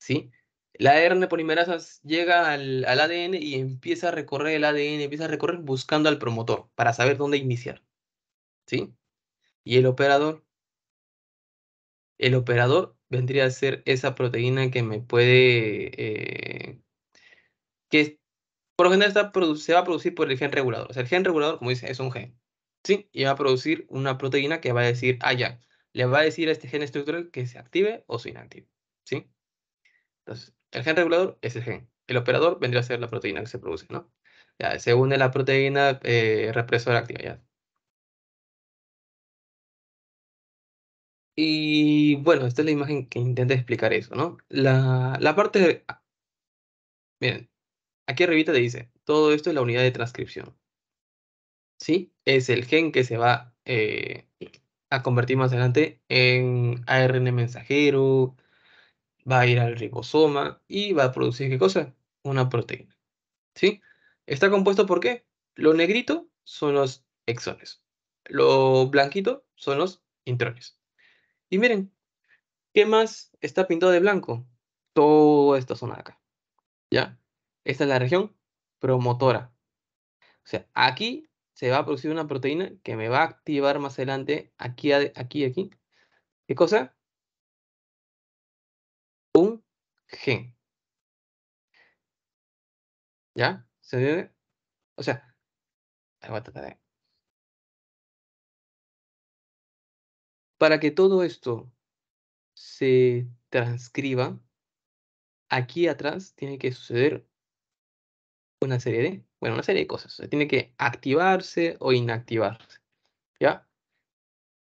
¿sí? La ARN polimerasa llega al, ADN y empieza a recorrer el ADN, empieza a recorrer buscando al promotor para saber dónde iniciar. ¿sí? Y el operador. El operador vendría a ser esa proteína que me puede... Eh, que por lo general está, se va a producir por el gen regulador. O sea, el gen regulador, como dice, es un gen. Sí, y va a producir una proteína que va a decir, allá. Ah, le va a decir a este gen estructural que se active o se inactive. ¿Sí? Entonces, el gen regulador es el gen. El operador vendría a ser la proteína que se produce, ¿no? Ya, se une la proteína eh, represora activa, Y bueno, esta es la imagen que intenta explicar eso, ¿no? La, parte... miren, aquí arribita te dice, todo esto es la unidad de transcripción. ¿sí? Es el gen que se va eh, a convertir más adelante en ARN mensajero, va a ir al ribosoma y va a producir, ¿qué cosa? Una proteína, ¿sí? Está compuesto por qué? Lo negrito son los exones, lo blanquito son los intrones. Y miren, ¿qué más está pintado de blanco? Toda esta zona de acá, ¿ya? Esta es la región promotora. O sea, aquí se va a producir una proteína que me va a activar más adelante aquí, aquí, aquí. ¿Qué cosa? Un gen. ¿Ya? ¿Se entiende? O sea, voy a de... Para que todo esto se transcriba, aquí atrás tiene que suceder una serie de bueno, una serie de cosas. Se tiene que activarse o inactivarse. ¿Ya?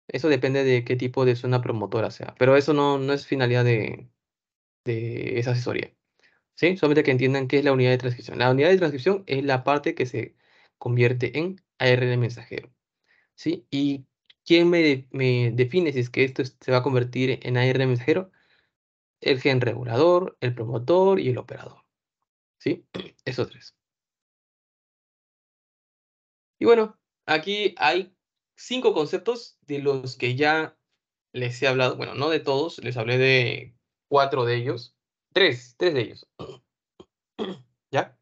Eso depende de qué tipo de zona promotora sea. Pero eso no, no es finalidad de, esa asesoría. ¿Sí? Solamente que entiendan qué es la unidad de transcripción. La unidad de transcripción es la parte que se convierte en ARN mensajero. ¿Sí? ¿Y quién me, me define si es que esto se va a convertir en ARN mensajero? El gen regulador, el promotor y el operador. ¿Sí? Esos tres. Y bueno, aquí hay cinco conceptos de los que ya les he hablado, bueno, no de todos, les hablé de cuatro de ellos, tres, tres de ellos. ¿Ya?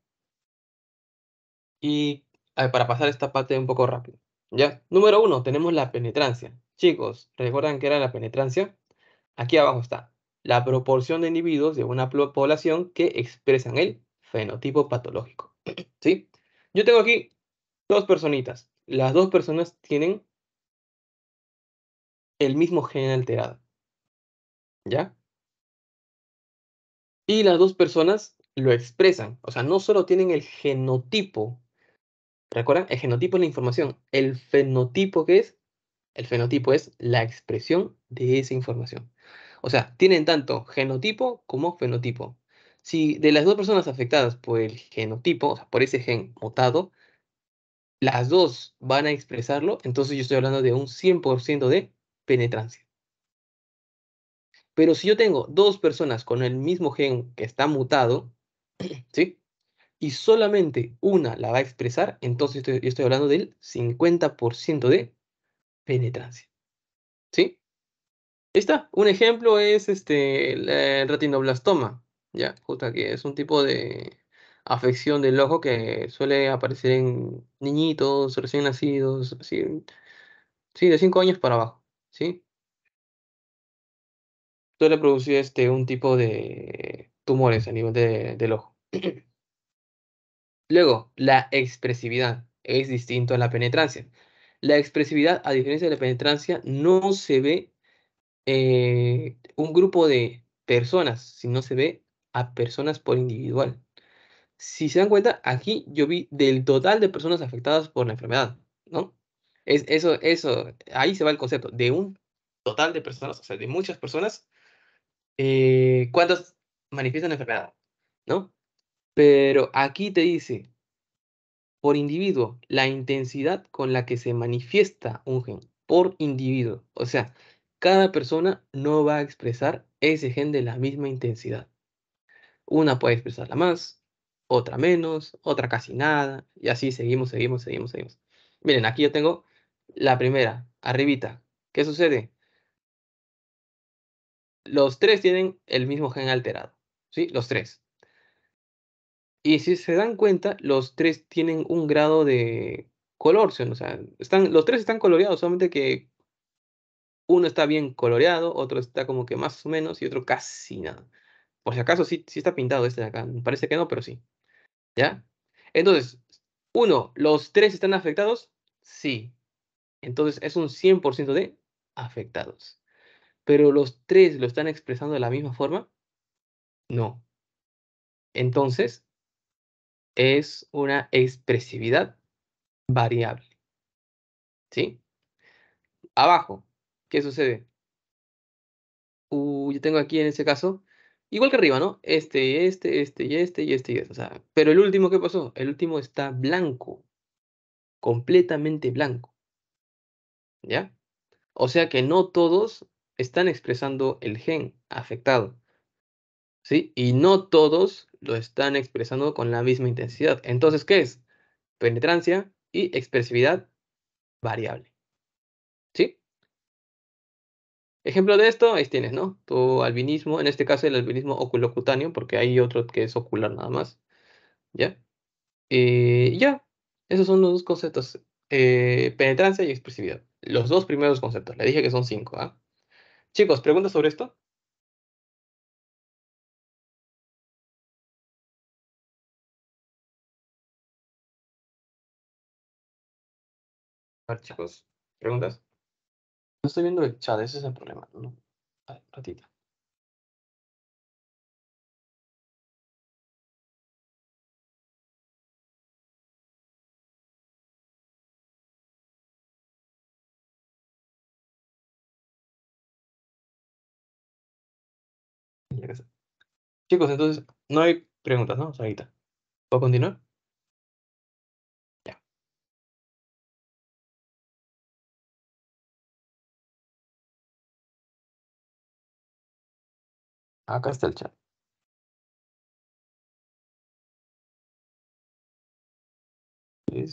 Y para pasar esta parte un poco rápido. ¿Ya? Número uno, tenemos la penetrancia. Chicos, ¿recuerdan qué era la penetrancia? Aquí abajo está. La proporción de individuos de una población que expresan el fenotipo patológico. ¿Sí? Yo tengo aquí dos personitas. Las dos personas tienen el mismo gen alterado. ¿Ya? Y las dos personas lo expresan. O sea, no solo tienen el genotipo. ¿Recuerdan? El genotipo es la información. El fenotipo que es, el fenotipo es la expresión de esa información. O sea, tienen tanto genotipo como fenotipo. Si de las dos personas afectadas por el genotipo, o sea, por ese gen mutado, las dos van a expresarlo, entonces yo estoy hablando de un 100% de penetrancia. Pero si yo tengo dos personas con el mismo gen que está mutado, ¿sí? Y solamente una la va a expresar, entonces yo estoy hablando del 50% de penetrancia. ¿Sí? Está. Un ejemplo es este, el retinoblastoma, ya, justo que es un tipo de, afección del ojo que suele aparecer en niñitos, recién nacidos, sí, de 5 años para abajo, ¿sí? Suele producir este, un tipo de tumores a nivel del ojo. Luego, la expresividad es distinto a la penetrancia. La expresividad, a diferencia de la penetrancia, no se ve eh, un grupo de personas, sino se ve a personas por individual si se dan cuenta, aquí yo vi del total de personas afectadas por la enfermedad, ¿no? Es, eso, eso, ahí se va el concepto, de un total de personas, o sea, de muchas personas, eh, cuántas manifiestan la enfermedad, ¿no? Pero aquí te dice, por individuo, la intensidad con la que se manifiesta un gen, por individuo, o sea, cada persona no va a expresar ese gen de la misma intensidad. Una puede expresarla más, otra menos, otra casi nada, y así seguimos, seguimos, seguimos, seguimos. Miren, aquí yo tengo la primera, arribita. ¿Qué sucede? Los tres tienen el mismo gen alterado, ¿sí? Los tres. Y si se dan cuenta, los tres tienen un grado de color, o sea, están, los tres están coloreados, solamente que uno está bien coloreado, otro está como que más o menos y otro casi nada. Por si acaso sí, sí está pintado este de acá. Parece que no, pero sí. ¿Ya? Entonces, uno, ¿los tres están afectados? Sí. Entonces es un 100% de afectados. Pero los tres lo están expresando de la misma forma? No. Entonces, es una expresividad variable. ¿Sí? Abajo, ¿qué sucede? yo tengo aquí en ese caso Igual que arriba, ¿no? Este, este, este, y este, y este, y este. pero el último, ¿qué pasó? El último está blanco. Completamente blanco. ¿Ya? O sea que no todos están expresando el gen afectado. ¿Sí? Y no todos lo están expresando con la misma intensidad. Entonces, ¿qué es? Penetrancia y expresividad variable. Ejemplo de esto, ahí tienes, ¿no? Tu albinismo, en este caso el albinismo oculocutáneo, porque hay otro que es ocular nada más. ¿Ya? Eh, y ya, esos son los dos conceptos, eh, penetrancia y expresividad. Los dos primeros conceptos, le dije que son cinco, ¿ah? Chicos, ¿preguntas sobre esto? A ver, chicos, ¿preguntas? estoy viendo el chat, ese es el problema. ¿no? Ver, ratita. Chicos, entonces no hay preguntas, ¿no? O ¿Puedo continuar? Ah, acá está el chat. Sí,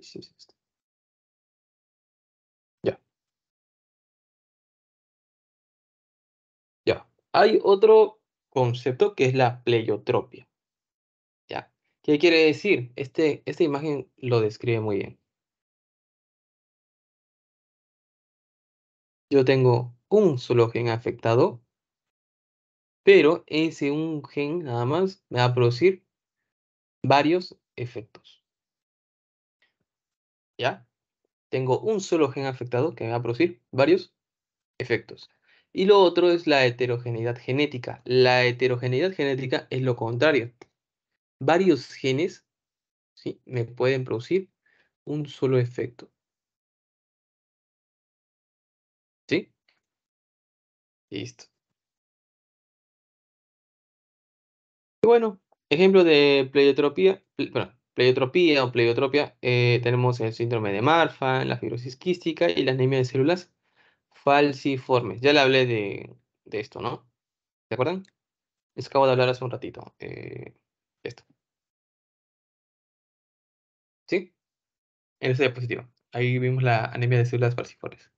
sí, sí. Ya. Ya. Hay otro concepto que es la pleiotropia. ¿Ya? ¿Qué quiere decir? Este, esta imagen lo describe muy bien. Yo tengo un solo gen afectado pero ese un gen nada más me va a producir varios efectos. ¿Ya? Tengo un solo gen afectado que me va a producir varios efectos. Y lo otro es la heterogeneidad genética. La heterogeneidad genética es lo contrario. Varios genes ¿sí? me pueden producir un solo efecto. ¿Sí? Listo. Y bueno, ejemplo de pleiotropía, bueno, pleiotropía o pleiotropia, eh, tenemos el síndrome de Marfan, la fibrosis quística y la anemia de células falciformes. Ya le hablé de, esto, ¿no? ¿Se acuerdan? Les acabo de hablar hace un ratito. de eh, esto. ¿Sí? En esta diapositiva. Ahí vimos la anemia de células falciformes.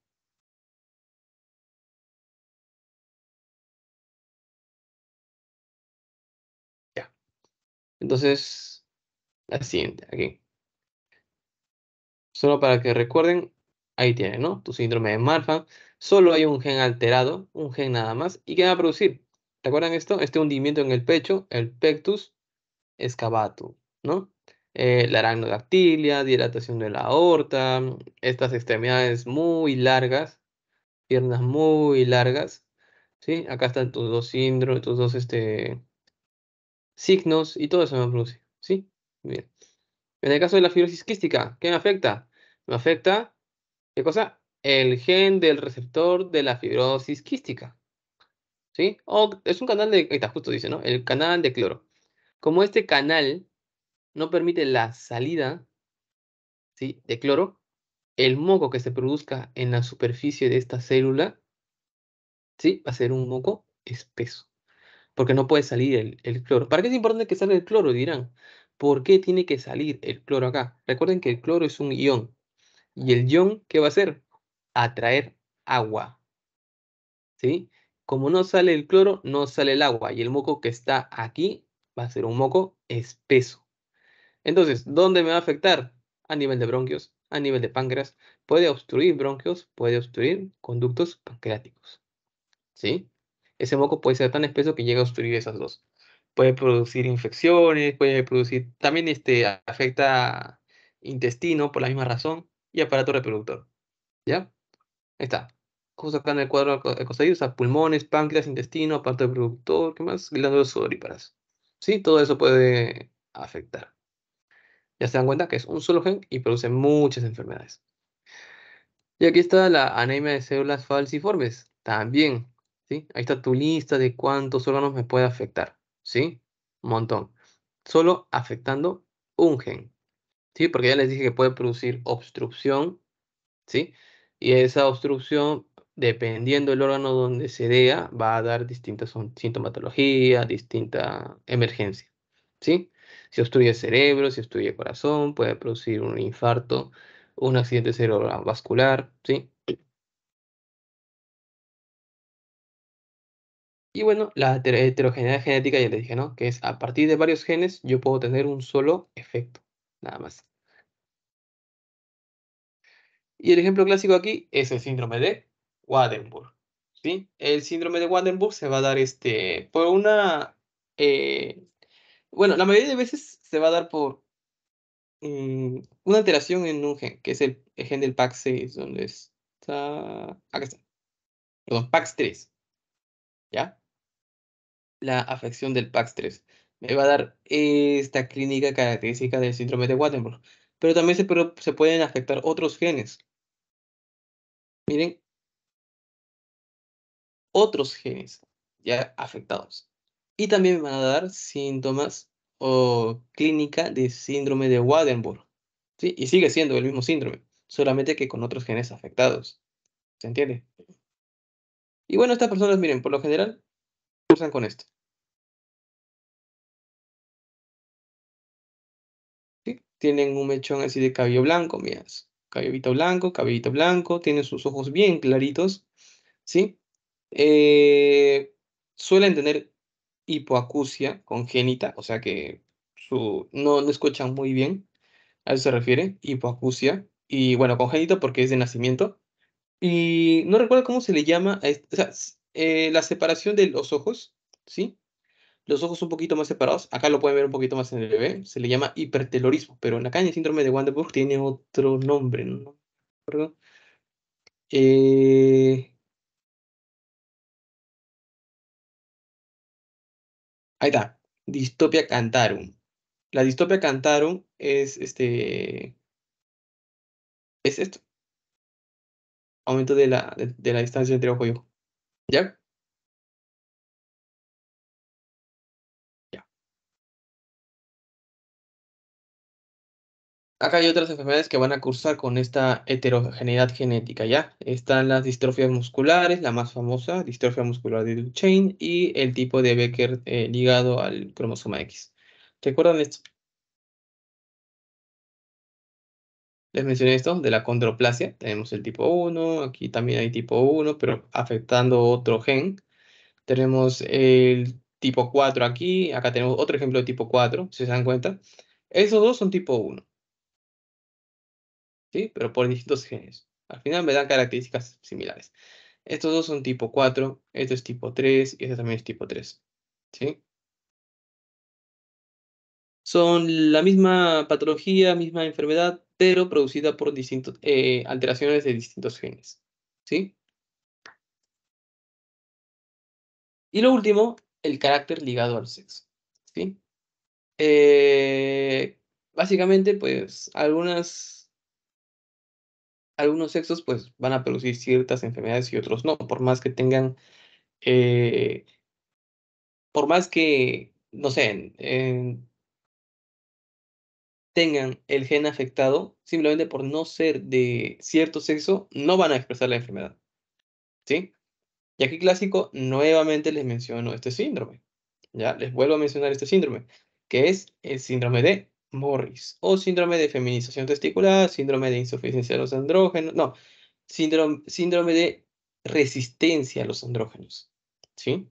Entonces, la siguiente, aquí. Solo para que recuerden, ahí tienen, ¿no? Tu síndrome de Marfan. Solo hay un gen alterado, un gen nada más. ¿Y qué va a producir? ¿Recuerdan esto? Este hundimiento en el pecho, el pectus excavatum, ¿no? Eh, la aracnodactilia, dilatación de la aorta, estas extremidades muy largas, piernas muy largas, ¿sí? Acá están tus dos síndromes, tus dos este, signos y todo eso me produce. ¿Sí? bien. En el caso de la fibrosis quística, ¿qué me afecta? Me afecta, ¿qué cosa? El gen del receptor de la fibrosis quística. ¿Sí? O es un canal de, ahí está, justo dice, ¿no? El canal de cloro. Como este canal no permite la salida ¿sí? de cloro, el moco que se produzca en la superficie de esta célula ¿sí? va a ser un moco espeso porque no puede salir el, cloro. ¿Para qué es importante que salga el cloro? Dirán. ¿Por qué tiene que salir el cloro acá? Recuerden que el cloro es un ion. ¿Y el ion qué va a hacer? Atraer agua. ¿Sí? Como no sale el cloro, no sale el agua. Y el moco que está aquí va a ser un moco espeso. Entonces, ¿dónde me va a afectar? A nivel de bronquios, a nivel de páncreas. Puede obstruir bronquios, puede obstruir conductos pancreáticos. ¿Sí? ese moco puede ser tan espeso que llega a obstruir esas dos. Puede producir infecciones, puede producir, también este, afecta intestino por la misma razón y aparato reproductor. ¿Ya? Ahí está. Justo acá en el cuadro de o pulmones, páncreas, intestino, aparato reproductor, ¿qué más? Glándulas sudoríparas. Sí, todo eso puede afectar. Ya se dan cuenta que es un solo gen y produce muchas enfermedades. Y aquí está la anemia de células falciformes. También ¿sí? Ahí está tu lista de cuántos órganos me puede afectar, ¿sí? Un montón. Solo afectando un gen, ¿sí? Porque ya les dije que puede producir obstrucción, ¿sí? Y esa obstrucción, dependiendo del órgano donde se vea, va a dar distintas sintomatologías, distinta emergencia, ¿sí? Si obstruye el cerebro, si obstruye el corazón, puede producir un infarto, un accidente cerebrovascular, ¿sí? Y bueno, la heterogeneidad genética, ya les dije, ¿no? Que es a partir de varios genes yo puedo tener un solo efecto, nada más. Y el ejemplo clásico aquí es el síndrome de Wadenburg. ¿sí? El síndrome de Wadenburg se va a dar este, por una... Eh, bueno, la mayoría de veces se va a dar por mm, una alteración en un gen, que es el, gen del PAX6, donde está... Acá está. Perdón, PAX3. ¿Ya? la afección del PAX3. Me va a dar esta clínica característica del síndrome de Wattenberg. Pero también se, pero se pueden afectar otros genes. Miren, otros genes ya afectados. Y también me van a dar síntomas o clínica de síndrome de Wadenburg. ¿sí? Y sigue siendo el mismo síndrome, solamente que con otros genes afectados. ¿Se entiende? Y bueno, estas personas, miren, por lo general cursan con esto. Tienen un mechón así de cabello blanco, miras. Cabellito blanco, cabellito blanco, tienen sus ojos bien claritos, ¿sí? Eh, suelen tener hipoacusia congénita, o sea que su, no, no escuchan muy bien, a eso se refiere, hipoacusia, y bueno, congénito porque es de nacimiento. Y no recuerdo cómo se le llama, a este, eh, la separación de los ojos, ¿sí? Los ojos un poquito más separados, acá lo pueden ver un poquito más en el bebé, se le llama hipertelorismo, pero en la caña el síndrome de Wanderburg tiene otro nombre, ¿no? Eh, ahí está, distopia cantarum. La distopia cantarum es este. Es esto. Aumento de la, de la distancia entre ojo y ojo. ¿Ya? Ya. Acá hay otras enfermedades que van a cursar con esta heterogeneidad genética, ¿ya? Están las distrofias musculares, la más famosa, distrofia muscular de Duchenne, y el tipo de Becker eh, ligado al cromosoma X. ¿Te acuerdan esto? Les mencioné esto de la condroplasia. Tenemos el tipo 1, aquí también hay tipo 1, pero afectando otro gen. Tenemos el tipo 4 aquí, acá tenemos otro ejemplo de tipo 4, si se dan cuenta. Esos dos son tipo 1. ¿Sí? Pero por distintos genes. Al final me dan características similares. Estos dos son tipo 4, este es tipo 3 y este también es tipo 3. ¿Sí? Son la misma patología, misma enfermedad, pero producida por distintos, eh, alteraciones de distintos genes. ¿sí? Y lo último, el carácter ligado al sexo. ¿sí? Eh, básicamente, pues algunas, algunos sexos pues, van a producir ciertas enfermedades y otros no, por más que tengan, eh, por más que, no sé, en tengan el gen afectado, simplemente por no ser de cierto sexo, no van a expresar la enfermedad. ¿Sí? Y aquí clásico, nuevamente les menciono este síndrome. Ya les vuelvo a mencionar este síndrome, que es el síndrome de Morris o síndrome de feminización testicular, síndrome de insuficiencia de los andrógenos, no, síndrome, síndrome de resistencia a los andrógenos. ¿Sí?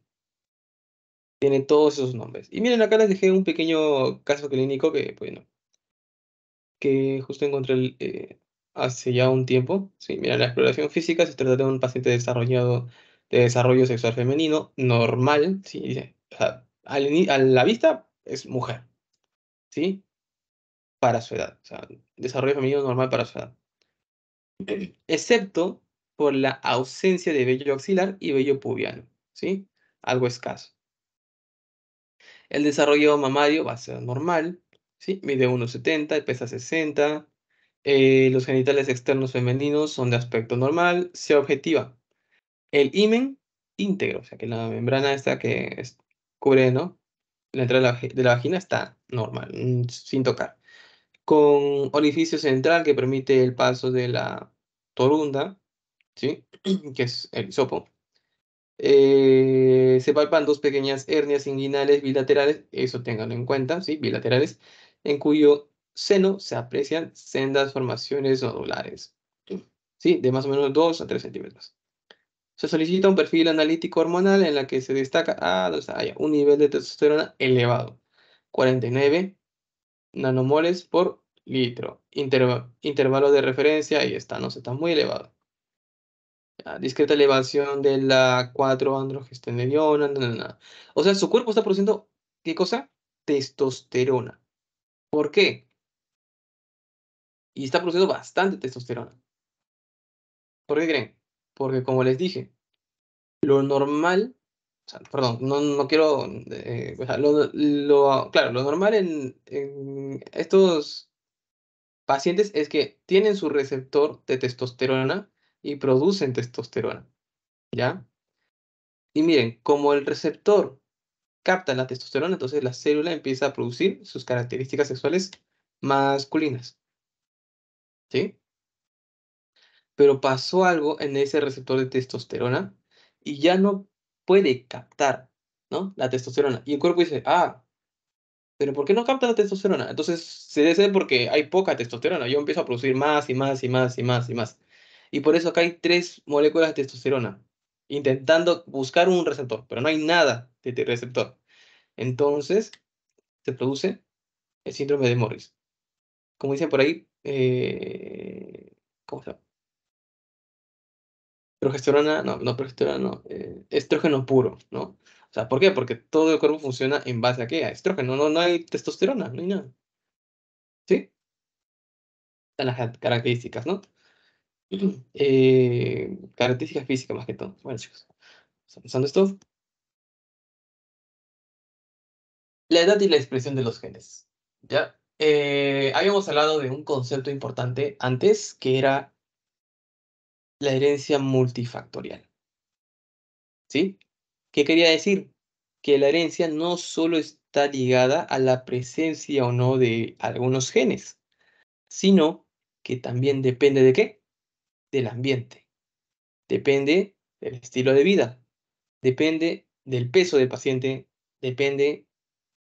tiene todos esos nombres. Y miren, acá les dejé un pequeño caso clínico que, bueno, que justo encontré eh, hace ya un tiempo. Sí, mira, la exploración física se trata de un paciente desarrollado de desarrollo sexual femenino normal, sí, a la vista es mujer, ¿sí? Para su edad, o sea, desarrollo femenino normal para su edad. Excepto por la ausencia de vello axilar y vello pubiano, ¿sí? Algo escaso. El desarrollo mamario va a ser normal, Mide 1,70 pesa 60. Eh, los genitales externos femeninos son de aspecto normal, se objetiva. El imen íntegro, o sea que la membrana esta que cubre, La entrada de la vagina está normal, mm, sin tocar. Con orificio central que permite el paso de la torunda, ¿sí? que es el hisopo. Eh, se palpan dos pequeñas hernias inguinales bilaterales, eso tengan en cuenta, ¿sí? bilaterales, en cuyo seno se aprecian sendas formaciones nodulares, ¿sí? de más o menos 2 a 3 centímetros. Se solicita un perfil analítico hormonal en la que se destaca ah, un nivel de testosterona elevado, 49 nanomoles por litro, intervalo de referencia, ahí está, no está muy elevado. discreta elevación de la 4 androgestenediona, o sea, su cuerpo está produciendo, ¿qué cosa? Testosterona. ¿Por qué? Y está produciendo bastante testosterona. ¿Por qué creen? Porque como les dije, lo normal, perdón, no, no quiero, eh, lo, claro, lo normal en, en estos pacientes es que tienen su receptor de testosterona y producen testosterona, ¿ya? Y miren, como el receptor capta la testosterona, entonces la célula empieza a producir sus características sexuales masculinas. ¿Sí? Pero pasó algo en ese receptor de testosterona y ya no puede captar ¿no? la testosterona. Y el cuerpo dice, ah, pero ¿por qué no capta la testosterona? Entonces se debe porque hay poca testosterona. Yo empiezo a producir más y más y más y más y más. Y por eso acá hay tres moléculas de testosterona intentando buscar un receptor, pero no hay nada receptor. Entonces, se produce el síndrome de Morris. Como dicen por ahí, eh, ¿cómo se llama? Progesterona, no, no progesterona, no, eh, estrógeno puro, ¿no? O sea, ¿por qué? Porque todo el cuerpo funciona en base a qué? A estrógeno, no, no hay testosterona, no hay nada. ¿Sí? Están las características, ¿no? Eh, características físicas más que todo. Bueno, chicos, ¿estamos esto? La edad y la expresión de los genes. ¿ya? Eh, habíamos hablado de un concepto importante antes, que era la herencia multifactorial. ¿Sí? ¿Qué quería decir? Que la herencia no solo está ligada a la presencia o no de algunos genes, sino que también depende de qué? Del ambiente. Depende del estilo de vida. Depende del peso del paciente. Depende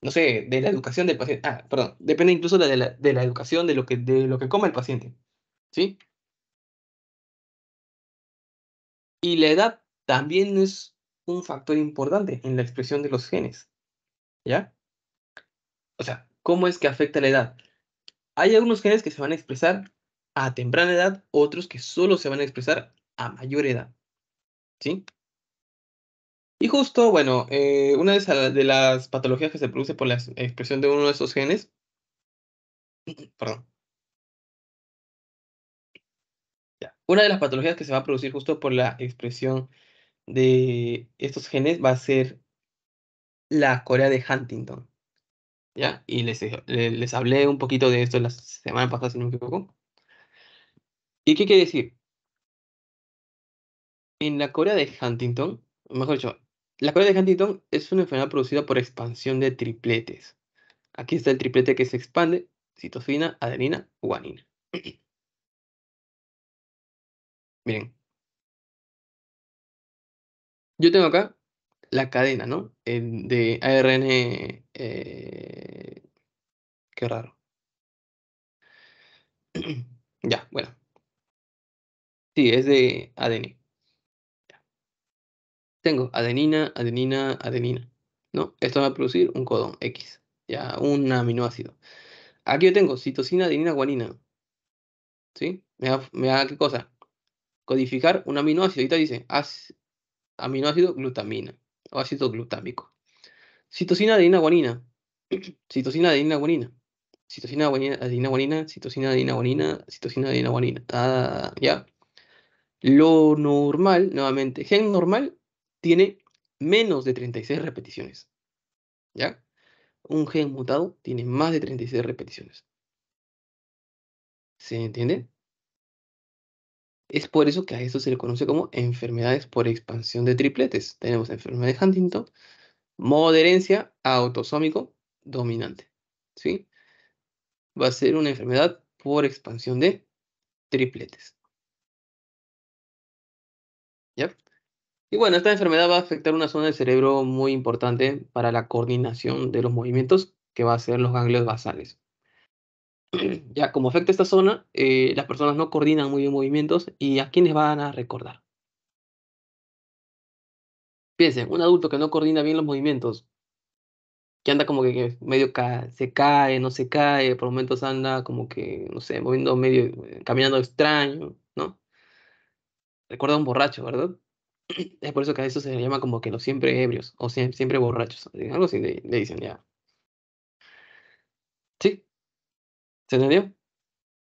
no sé, de la educación del paciente. Ah, perdón, depende incluso de la, educación, de lo, que, de lo que coma el paciente. ¿Sí? Y la edad también es un factor importante en la expresión de los genes. ¿Ya? O sea, ¿cómo es que afecta la edad? Hay algunos genes que se van a expresar a temprana edad, otros que solo se van a expresar a mayor edad. ¿Sí? Y justo, bueno, eh, una de las patologías que se produce por la expresión de uno de esos genes, perdón, Una de las patologías que se va a producir justo por la expresión de estos genes va a ser la corea de Huntington. ¿Ya? Y les, eh, les hablé un poquito de esto la semana pasada, si no me equivoco. ¿Y qué quiere decir? En la corea de Huntington, mejor dicho, la cólera de Huntington es una enfermedad producida por expansión de tripletes. Aquí está el triplete que se expande, citosina, adenina, guanina. Miren. Yo tengo acá la cadena, ¿no? de ARN... Eh, qué raro. ya, bueno. Sí, es de ADN tengo adenina, adenina, adenina. ¿no? Esto va a producir un codón X, ya un aminoácido. Aquí yo tengo citosina, adenina, guanina. ¿Sí? Me da, me qué cosa? Codificar un aminoácido. Ahorita dice aminoácido glutamina o ácido glutámico. Citosina, adenina, guanina. citosina, adenina, guanina. Citosina, adenina, guanina. Citosina, adenina, guanina. Citosina, adenina, guanina. Ah, ya. Lo normal, nuevamente, gen normal tiene menos de 36 repeticiones. ¿Ya? Un gen mutado tiene más de 36 repeticiones. ¿Se entiende? Es por eso que a esto se le conoce como enfermedades por expansión de tripletes. Tenemos enfermedad de Huntington, Moderencia autosómico dominante. ¿Sí? Va a ser una enfermedad por expansión de tripletes. ¿Ya? Y bueno, esta enfermedad va a afectar una zona del cerebro muy importante para la coordinación de los movimientos, que va a ser los ganglios basales. ya, como afecta esta zona, eh, las personas no coordinan muy bien movimientos y a quiénes van a recordar. Piensen, un adulto que no coordina bien los movimientos, que anda como que medio se cae, no se cae, por momentos anda como que, no sé, moviendo medio, eh, caminando extraño, ¿no? Recuerda a un borracho, ¿verdad? Es por eso que a eso se le llama como que los siempre ebrios o siempre, borrachos. Eh, algo así le, dicen ya. ¿Sí? ¿Se entendió?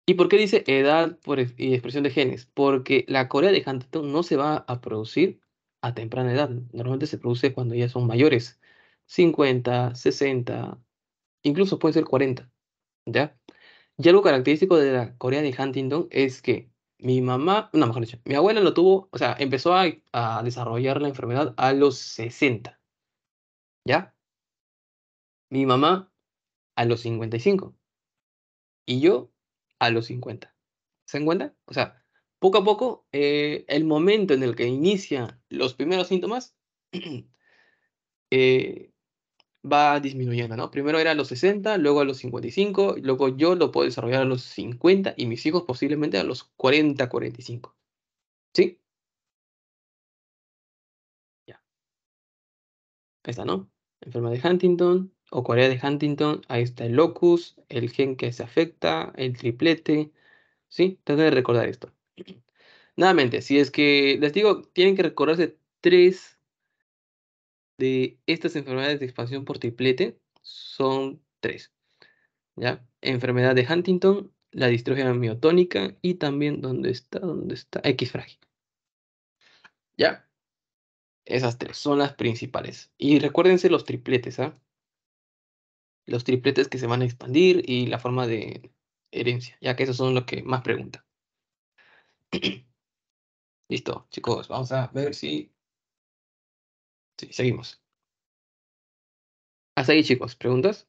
¿Y por qué dice edad y expresión de genes? Porque la corea de Huntington no se va a producir a temprana edad. Normalmente se produce cuando ya son mayores. 50, 60, incluso puede ser 40. ¿Ya? Y algo característico de la corea de Huntington es que mi mamá, no, mejor dicho, mi abuela lo tuvo, o sea, empezó a, desarrollar la enfermedad a los 60. ¿Ya? Mi mamá a los 55. Y yo a los 50. ¿Se encuentra? O sea, poco a poco, eh, el momento en el que inicia los primeros síntomas eh, va disminuyendo, ¿no? Primero era a los 60, luego a los 55, luego yo lo puedo desarrollar a los 50 y mis hijos posiblemente a los 40, 45. ¿Sí? Ya. Esta, ¿no? Enferma de Huntington o Corea de Huntington, ahí está el locus, el gen que se afecta, el triplete, ¿sí? Traten de recordar esto. Nuevamente, si es que les digo, tienen que recordarse tres de estas enfermedades de expansión por triplete son tres. ¿ya? Enfermedad de Huntington, la distrofia miotónica y también ¿Dónde está, ¿Dónde está X frágil. ¿Ya? Esas tres son las principales. Y recuérdense los tripletes, ¿ah? Los tripletes que se van a expandir y la forma de herencia, ya que esos son los que más preguntan. Listo, chicos, vamos a ver si Sí, seguimos. Hasta ahí, chicos. ¿Preguntas?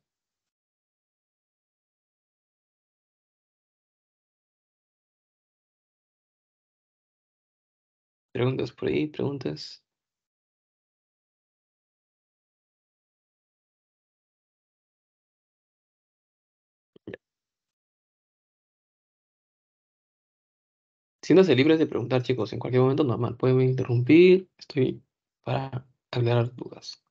Preguntas por ahí, preguntas. Siéntanse libres de preguntar, chicos, en cualquier momento normal. Pueden interrumpir, estoy para aclarar dudas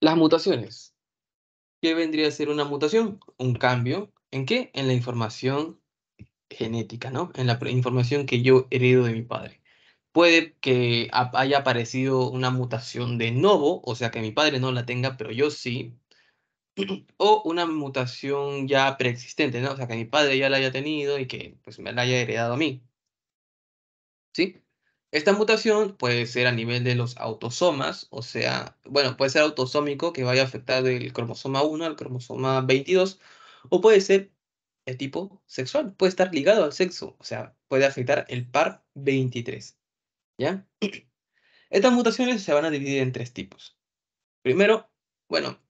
Las mutaciones. ¿Qué vendría a ser una mutación? Un cambio. ¿En qué? En la información genética, ¿no? En la información que yo heredo de mi padre. Puede que haya aparecido una mutación de novo, o sea que mi padre no la tenga, pero yo sí, o una mutación ya preexistente, ¿no? O sea, que mi padre ya la haya tenido y que pues me la haya heredado a mí. ¿Sí? Esta mutación puede ser a nivel de los autosomas, o sea, bueno, puede ser autosómico que vaya a afectar del cromosoma 1 al cromosoma 22, o puede ser de tipo sexual, puede estar ligado al sexo, o sea, puede afectar el par 23. ¿Ya? Estas mutaciones se van a dividir en tres tipos. Primero, bueno,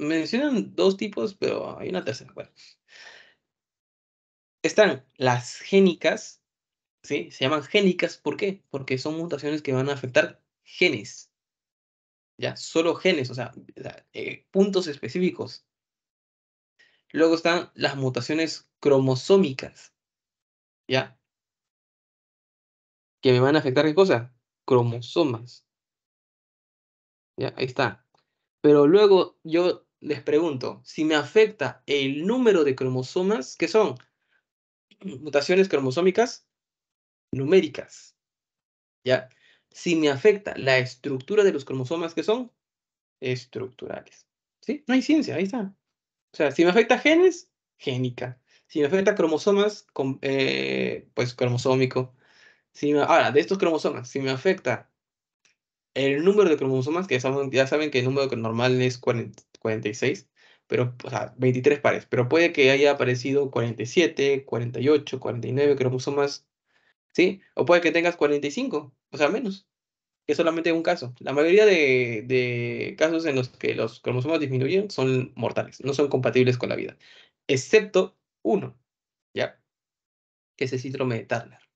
mencionan dos tipos, pero hay una tercera. Están las génicas, ¿sí? Se llaman génicas, ¿por qué? Porque son mutaciones que van a afectar genes. Ya, solo genes, o sea, eh, puntos específicos. Luego están las mutaciones cromosómicas. ¿Ya? Que me van a afectar qué cosa? Cromosomas. ¿Ya? Ahí está. Pero luego yo les pregunto, si me afecta el número de cromosomas, que son mutaciones cromosómicas numéricas, ¿ya? Si me afecta la estructura de los cromosomas, que son estructurales, ¿sí? No hay ciencia, ahí está. O sea, si me afecta genes, génica. Si me afecta cromosomas, eh, pues cromosómico. ahora, de estos cromosomas, si me afecta el número de cromosomas, que ya saben, ya saben que el número normal es 40, 46, pero, o sea, 23 pares, pero puede que haya aparecido 47, 48, 49 cromosomas, ¿sí? O puede que tengas 45, o sea, menos. Es solamente un caso. La mayoría de, casos en los que los cromosomas disminuyen son mortales, no son compatibles con la vida, excepto uno, ¿ya? Que es el síndrome de Turner.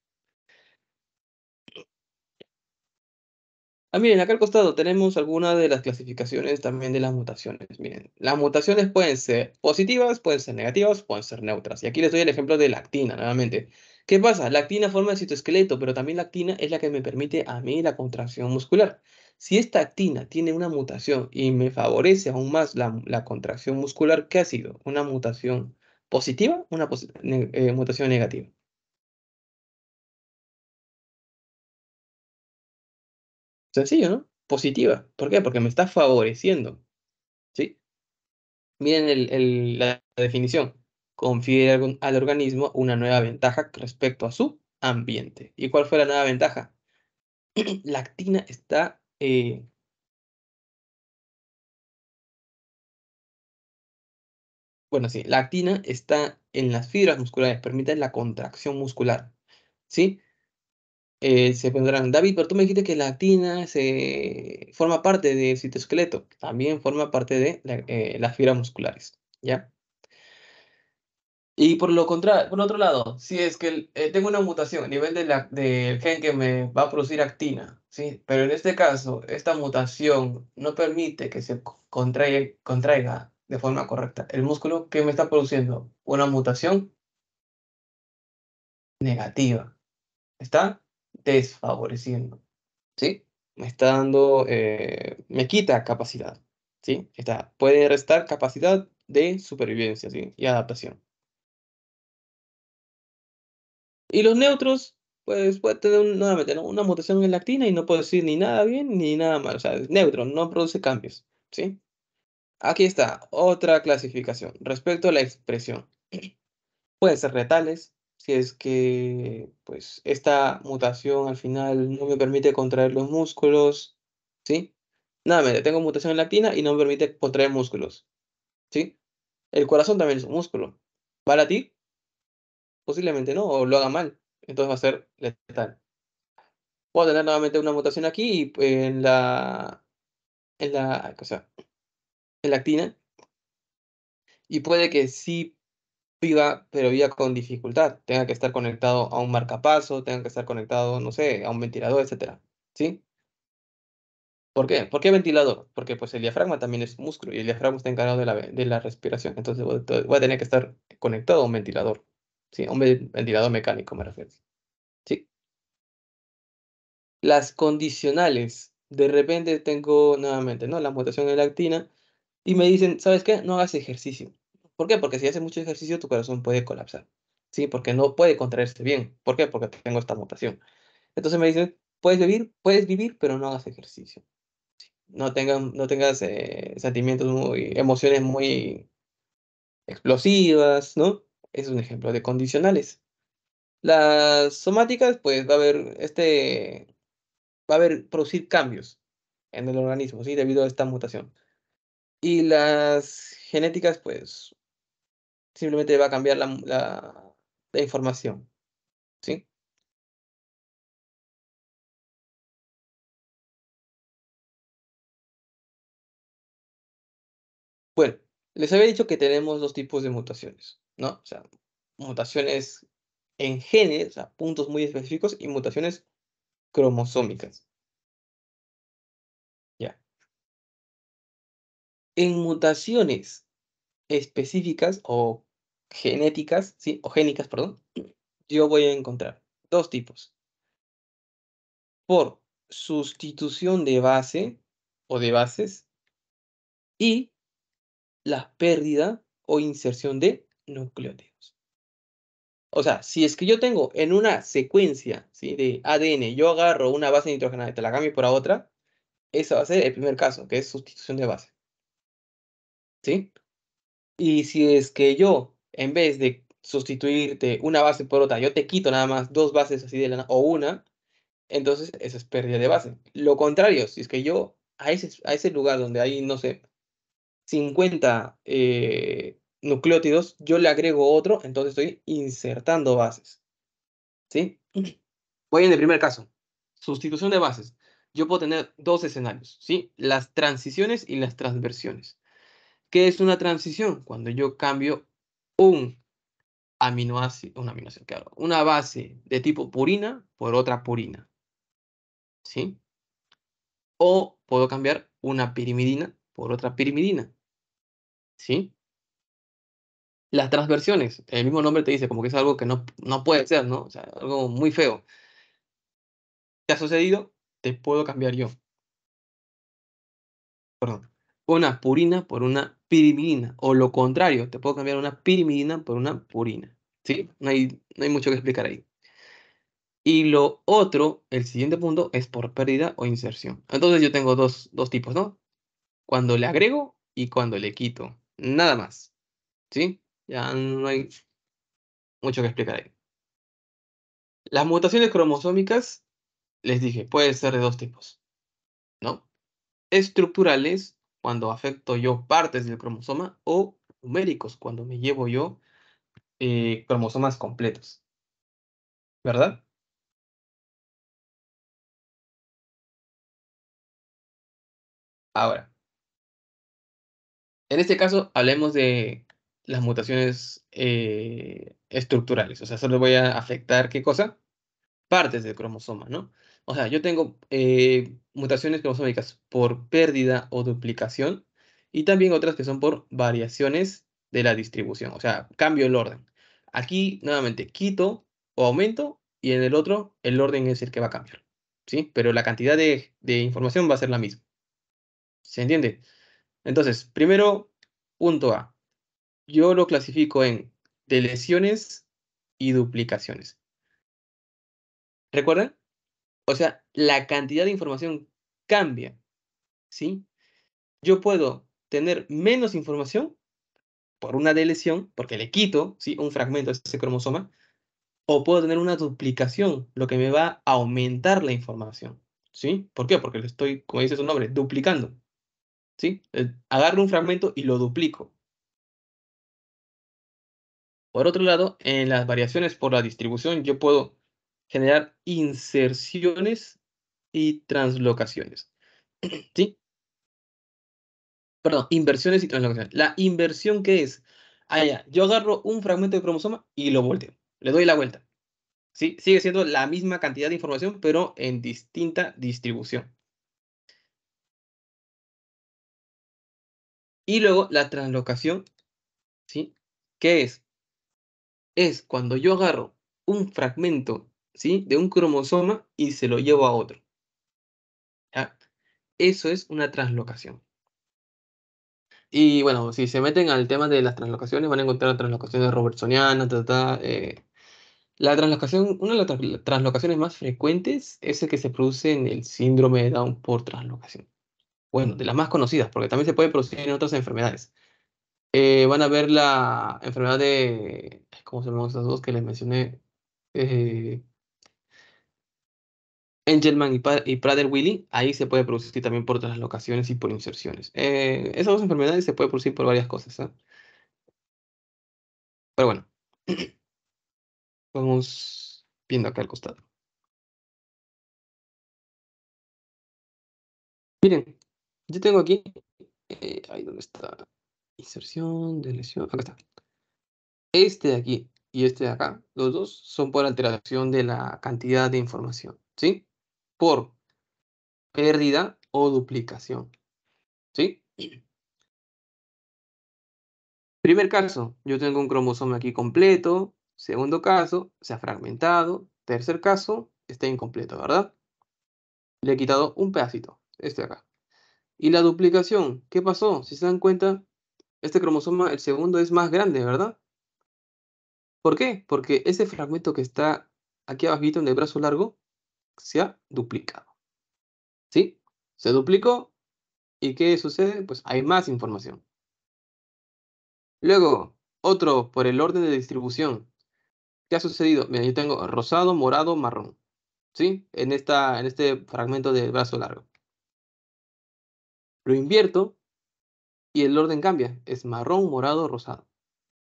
Ah, miren, acá al costado tenemos algunas de las clasificaciones también de las mutaciones. Miren, las mutaciones pueden ser positivas, pueden ser negativas, pueden ser neutras. Y aquí les doy el ejemplo de la actina, nuevamente. ¿Qué pasa? La actina forma el citoesqueleto, pero también la actina es la que me permite a mí la contracción muscular. Si esta actina tiene una mutación y me favorece aún más la, contracción muscular, ¿qué ha sido? ¿Una mutación positiva? ¿Una eh, mutación negativa? Sencillo, ¿no? Positiva. ¿Por qué? Porque me está favoreciendo. ¿Sí? Miren la definición. Confiere al organismo una nueva ventaja respecto a su ambiente. ¿Y cuál fue la nueva ventaja? la actina está eh, bueno, sí, la actina está en las fibras musculares, permite la contracción muscular, ¿sí? Eh, se pondrán David, pero tú me dijiste que la actina se forma parte del citoesqueleto, también forma parte de eh, las fibras musculares, ¿ya? Y por lo contrario, por otro lado, si es que eh, tengo una mutación a nivel del gen que me va a producir actina, ¿sí? Pero en este caso, esta mutación no permite que se contraiga, contraiga de forma correcta el músculo que me está produciendo una mutación negativa. ¿Está? desfavoreciendo, ¿sí? Me está dando, eh, me quita capacidad, ¿sí? Está, puede restar capacidad de supervivencia, ¿sí? Y adaptación. Y los neutros, pues puede tener una mutación en la y no puede decir ni nada bien ni nada mal, o sea, es neutro, no produce cambios, ¿sí? Aquí está, otra clasificación respecto a la expresión. Pueden ser retales, si es que pues esta mutación al final no me permite contraer los músculos, ¿sí? Nada, tengo mutación en la actina y no me permite contraer músculos, ¿sí? El corazón también es un músculo. ¿Va a latir? Posiblemente no, o lo haga mal. Entonces va a ser letal. Voy tener nuevamente una mutación aquí en la. En la. en la actina. Y puede que sí viva, pero viva con dificultad, tenga que estar conectado a un marcapaso, tenga que estar conectado, no sé, a un ventilador, etcétera, ¿sí? ¿Por qué? ¿Por qué ventilador? Porque pues el diafragma también es músculo y el diafragma está encargado de la, de la respiración. Entonces voy, a tener que estar conectado a un ventilador. Sí, a un ventilador mecánico me refiero. Sí. Las condicionales. De repente tengo nuevamente, ¿no? La mutación en la actina y me dicen, ¿sabes qué? No hagas ejercicio. ¿Por qué? Porque si haces mucho ejercicio, tu corazón puede colapsar. Sí, porque no puede contraerse bien. ¿Por qué? Porque tengo esta mutación. Entonces me dicen, puedes vivir, puedes vivir, pero no hagas ejercicio. No, tengan, no tengas eh, sentimientos muy, emociones muy explosivas, ¿no? Es un ejemplo de condicionales. Las somáticas, pues va a haber este, va a haber producir cambios en el organismo, ¿sí? Debido a esta mutación. Y las genéticas, pues simplemente va a cambiar la, información. ¿Sí? Bueno, les había dicho que tenemos dos tipos de mutaciones, ¿no? O sea, mutaciones en genes, o sea, puntos muy específicos, y mutaciones cromosómicas. Ya. En mutaciones específicas o genéticas, sí, o génicas, perdón, yo voy a encontrar dos tipos. Por sustitución de base o de bases y la pérdida o inserción de nucleótidos. O sea, si es que yo tengo en una secuencia de ADN, yo agarro una base nitrogenada y te la cambio por otra, ese va a ser el primer caso, que es sustitución de base. ¿Sí? Y si es que yo, en vez de sustituirte una base por otra, yo te quito nada más dos bases así de la o una, entonces esa es pérdida de base. Lo contrario, si es que yo a ese, a ese lugar donde hay, no sé, 50 eh, nucleótidos, yo le agrego otro, entonces estoy insertando bases. ¿Sí? Voy en el primer caso. Sustitución de bases. Yo puedo tener dos escenarios, ¿sí? Las transiciones y las transversiones. ¿Qué es una transición? Cuando yo cambio un aminoácido, una aminoácido, claro, una base de tipo purina por otra purina. ¿Sí? O puedo cambiar una pirimidina por otra pirimidina. ¿Sí? Las transversiones, el mismo nombre te dice como que es algo que no, no puede ser, ¿no? O sea, algo muy feo. ¿Qué ha sucedido? Te puedo cambiar yo. Perdón. Una purina por una pirimidina o lo contrario, te puedo cambiar una pirimidina por una purina. ¿sí? No hay, no hay mucho que explicar ahí. Y lo otro, el siguiente punto, es por pérdida o inserción. Entonces yo tengo dos, dos tipos, ¿no? Cuando le agrego y cuando le quito. Nada más. ¿Sí? Ya no hay mucho que explicar ahí. Las mutaciones cromosómicas, les dije, pueden ser de dos tipos. ¿No? Estructurales cuando afecto yo partes del cromosoma, o numéricos, cuando me llevo yo eh, cromosomas completos. ¿Verdad? Ahora, en este caso hablemos de las mutaciones eh, estructurales, o sea, solo voy a afectar qué cosa? Partes del cromosoma, ¿no? O sea, yo tengo eh, mutaciones cromosómicas por pérdida o duplicación y también otras que son por variaciones de la distribución, o sea, cambio el orden. Aquí nuevamente quito o aumento y en el otro el orden es el que va a cambiar, ¿sí? Pero la cantidad de, información va a ser la misma. ¿Se entiende? Entonces, primero, punto A. Yo lo clasifico en lesiones y duplicaciones. ¿Recuerdan? O sea, la cantidad de información cambia, ¿sí? Yo puedo tener menos información por una deleción, porque le quito, ¿sí? Un fragmento de ese cromosoma, o puedo tener una duplicación, lo que me va a aumentar la información, ¿sí? ¿Por qué? Porque le estoy, como dice su nombre, duplicando, ¿sí? Eh, agarro un fragmento y lo duplico. Por otro lado, en las variaciones por la distribución, yo puedo generar inserciones y translocaciones. ¿Sí? Perdón, inversiones y translocaciones. La inversión qué es, ah, yo agarro un fragmento de cromosoma y lo volteo, le doy la vuelta. ¿Sí? Sigue siendo la misma cantidad de información, pero en distinta distribución. Y luego la translocación, ¿sí? ¿Qué es? Es cuando yo agarro un fragmento ¿sí? de un cromosoma y se lo llevo a otro. Eso es una translocación. Y bueno, si se meten al tema de las translocaciones, van a encontrar translocaciones robertsonianas, eh, La translocación, una de las translocaciones más frecuentes es el que se produce en el síndrome de Down por translocación. Bueno, de las más conocidas, porque también se puede producir en otras enfermedades. Eh, van a ver la enfermedad de, ¿cómo se llaman esas dos que les mencioné? Eh, Angelman y, y prader willy ahí se puede producir también por otras locaciones y por inserciones. Eh, esas dos enfermedades se pueden producir por varias cosas. ¿ah? Pero bueno, vamos viendo acá al costado. Miren, yo tengo aquí, eh, ahí donde está, inserción, de lesión. acá está. Este de aquí y este de acá, los dos son por alteración de la cantidad de información, ¿sí? por pérdida o duplicación. ¿Sí? Primer caso, yo tengo un cromosoma aquí completo. Segundo caso, se ha fragmentado. Tercer caso, está incompleto, ¿verdad? Le he quitado un pedacito, este de acá. Y la duplicación, ¿qué pasó? Si se dan cuenta, este cromosoma, el segundo, es más grande, ¿verdad? ¿Por qué? Porque ese fragmento que está aquí abajito en el brazo largo se ha duplicado. ¿Sí? Se duplicó. ¿Y qué sucede? Pues hay más información. Luego, otro por el orden de distribución. ¿Qué ha sucedido? Mira, yo tengo rosado, morado, marrón. ¿Sí? En, esta, en este fragmento del brazo largo. Lo invierto y el orden cambia. Es marrón, morado, rosado.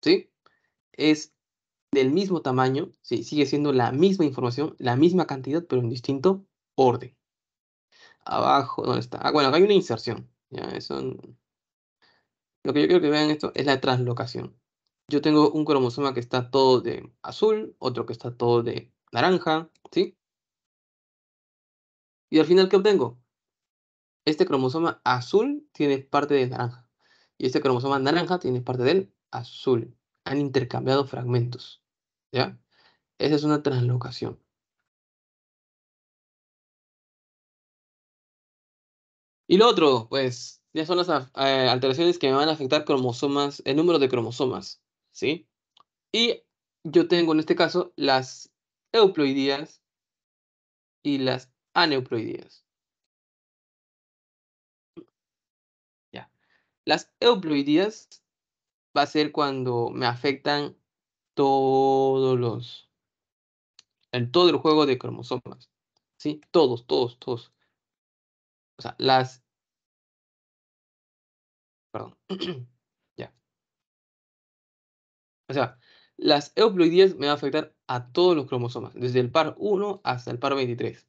¿Sí? Es del mismo tamaño, sí, sigue siendo la misma información, la misma cantidad, pero en distinto orden. Abajo, ¿dónde está? Ah, bueno, acá hay una inserción. ¿ya? Eso, lo que yo quiero que vean esto es la translocación. Yo tengo un cromosoma que está todo de azul, otro que está todo de naranja, ¿sí? Y al final, ¿qué obtengo? Este cromosoma azul tiene parte de naranja. Y este cromosoma naranja tiene parte del azul han intercambiado fragmentos. ¿Ya? Esa es una translocación. Y lo otro, pues, ya son las eh, alteraciones que me van a afectar cromosomas, el número de cromosomas, ¿sí? Y yo tengo en este caso las euploidías y las aneuploidías. Ya. Las euploidías va a ser cuando me afectan todos los, en todo el juego de cromosomas, ¿sí? Todos, todos, todos. O sea, las... Perdón. ya. O sea, las euploidías me va a afectar a todos los cromosomas, desde el par 1 hasta el par 23.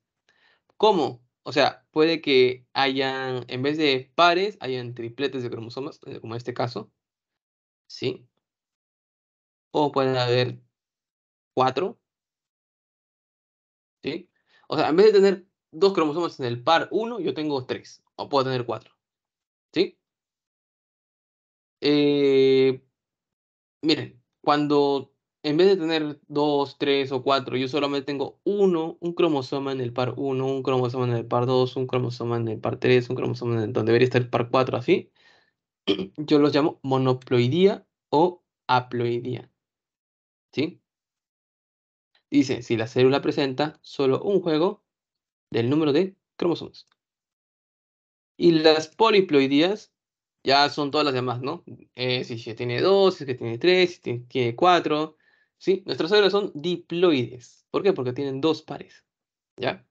como O sea, puede que hayan, en vez de pares, hayan tripletes de cromosomas, eh, como en este caso. ¿sí? O pueden haber cuatro, ¿sí? O sea, en vez de tener dos cromosomas en el par 1, yo tengo tres, o puedo tener cuatro, ¿sí? Eh, miren, cuando en vez de tener dos, tres o cuatro, yo solamente tengo uno, un cromosoma en el par 1, un cromosoma en el par 2, un cromosoma en el par 3, un cromosoma en donde debería estar el par 4, así, yo los llamo monoploidía o haploidía. ¿Sí? Dice, si la célula presenta solo un juego del número de cromosomas. Y las poliploidías ya son todas las demás, ¿no? Eh, si se tiene dos, si tiene tres, si tiene, cuatro. ¿Sí? Nuestras células son diploides. ¿Por qué? Porque tienen dos pares. ¿Ya?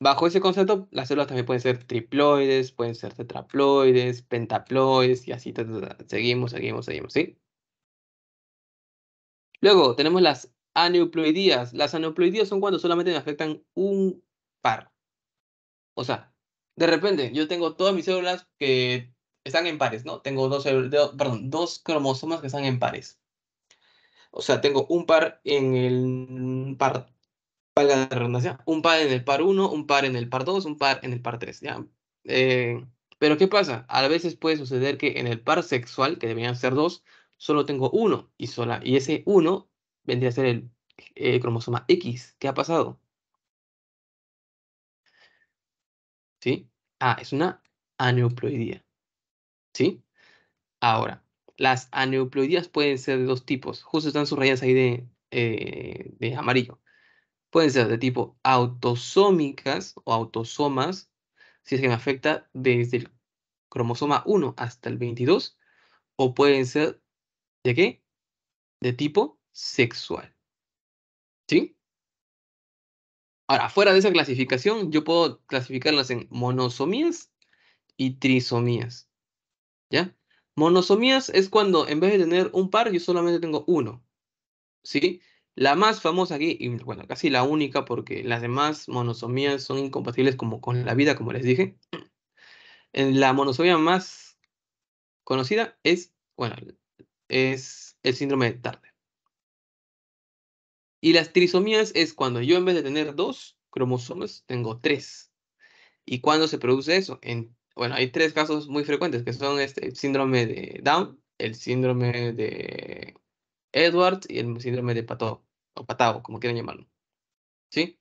Bajo ese concepto, las células también pueden ser triploides, pueden ser tetraploides, pentaploides y así. Seguimos, seguimos, seguimos, ¿sí? Luego tenemos las aneuploidías. Las aneuploidías son cuando solamente me afectan un par. O sea, de repente yo tengo todas mis células que están en pares, ¿no? Tengo dos, perdón, dos cromosomas que están en pares. O sea, tengo un par en el par valga la redundancia, un par en el par 1, un par en el par 2, un par en el par 3, eh, pero ¿qué pasa? A veces puede suceder que en el par sexual, que deberían ser dos, solo tengo uno y sola, y ese uno vendría a ser el eh, cromosoma X. ¿Qué ha pasado? ¿Sí? Ah, es una aneuploidía. ¿Sí? Ahora, las aneuploidías pueden ser de dos tipos. Justo están rayas ahí de eh, amarillo pueden ser de tipo autosómicas o autosomas, si es que me afecta desde el cromosoma 1 hasta el 22, o pueden ser de qué? De tipo sexual. ¿Sí? Ahora, fuera de esa clasificación, yo puedo clasificarlas en monosomías y trisomías. ¿Ya? Monosomías es cuando en vez de tener un par, yo solamente tengo uno. ¿Sí? La más famosa aquí, y bueno, casi la única porque las demás monosomías son incompatibles como con la vida, como les dije. La monosomía más conocida es, bueno, es el síndrome de Tarde. Y las trisomías es cuando yo en vez de tener dos cromosomas, tengo tres. ¿Y cuándo se produce eso? En, bueno, hay tres casos muy frecuentes que son este, el síndrome de Down, el síndrome de Edwards y el síndrome de Pato o patado, como quieran llamarlo. ¿Sí?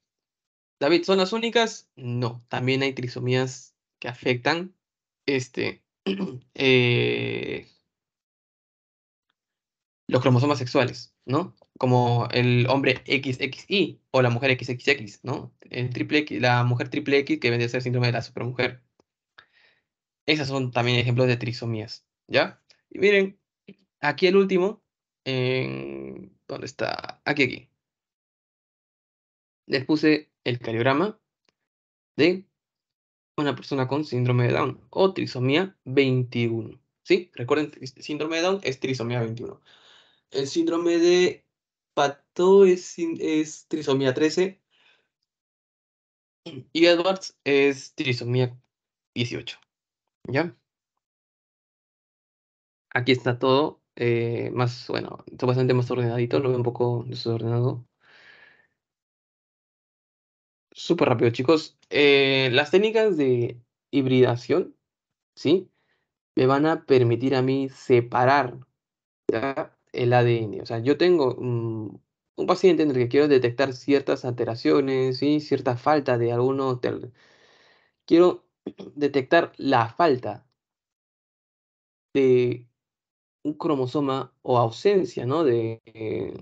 David, ¿son las únicas? No, también hay trisomías que afectan este, eh, los cromosomas sexuales, ¿no? Como el hombre XXI o la mujer XXX, ¿no? El triple la mujer triple X que vendría a ser síndrome de la supermujer. Esas son también ejemplos de trisomías, ¿ya? Y miren, aquí el último, en ¿Dónde está? Aquí, aquí. Les puse el cariograma de una persona con síndrome de Down o trisomía 21. ¿Sí? Recuerden, síndrome de Down es trisomía 21. El síndrome de Pato es trisomía 13. Y Edwards es trisomía 18. ¿Ya? Aquí está todo eh, más, bueno, bastante más ordenadito, lo veo un poco desordenado. Súper rápido, chicos. Eh, las técnicas de hibridación, ¿sí? Me van a permitir a mí separar el ADN. O sea, yo tengo mm, un paciente en el que quiero detectar ciertas alteraciones, Y cierta falta de alguno Quiero detectar la falta de un cromosoma o ausencia, ¿no? De, eh,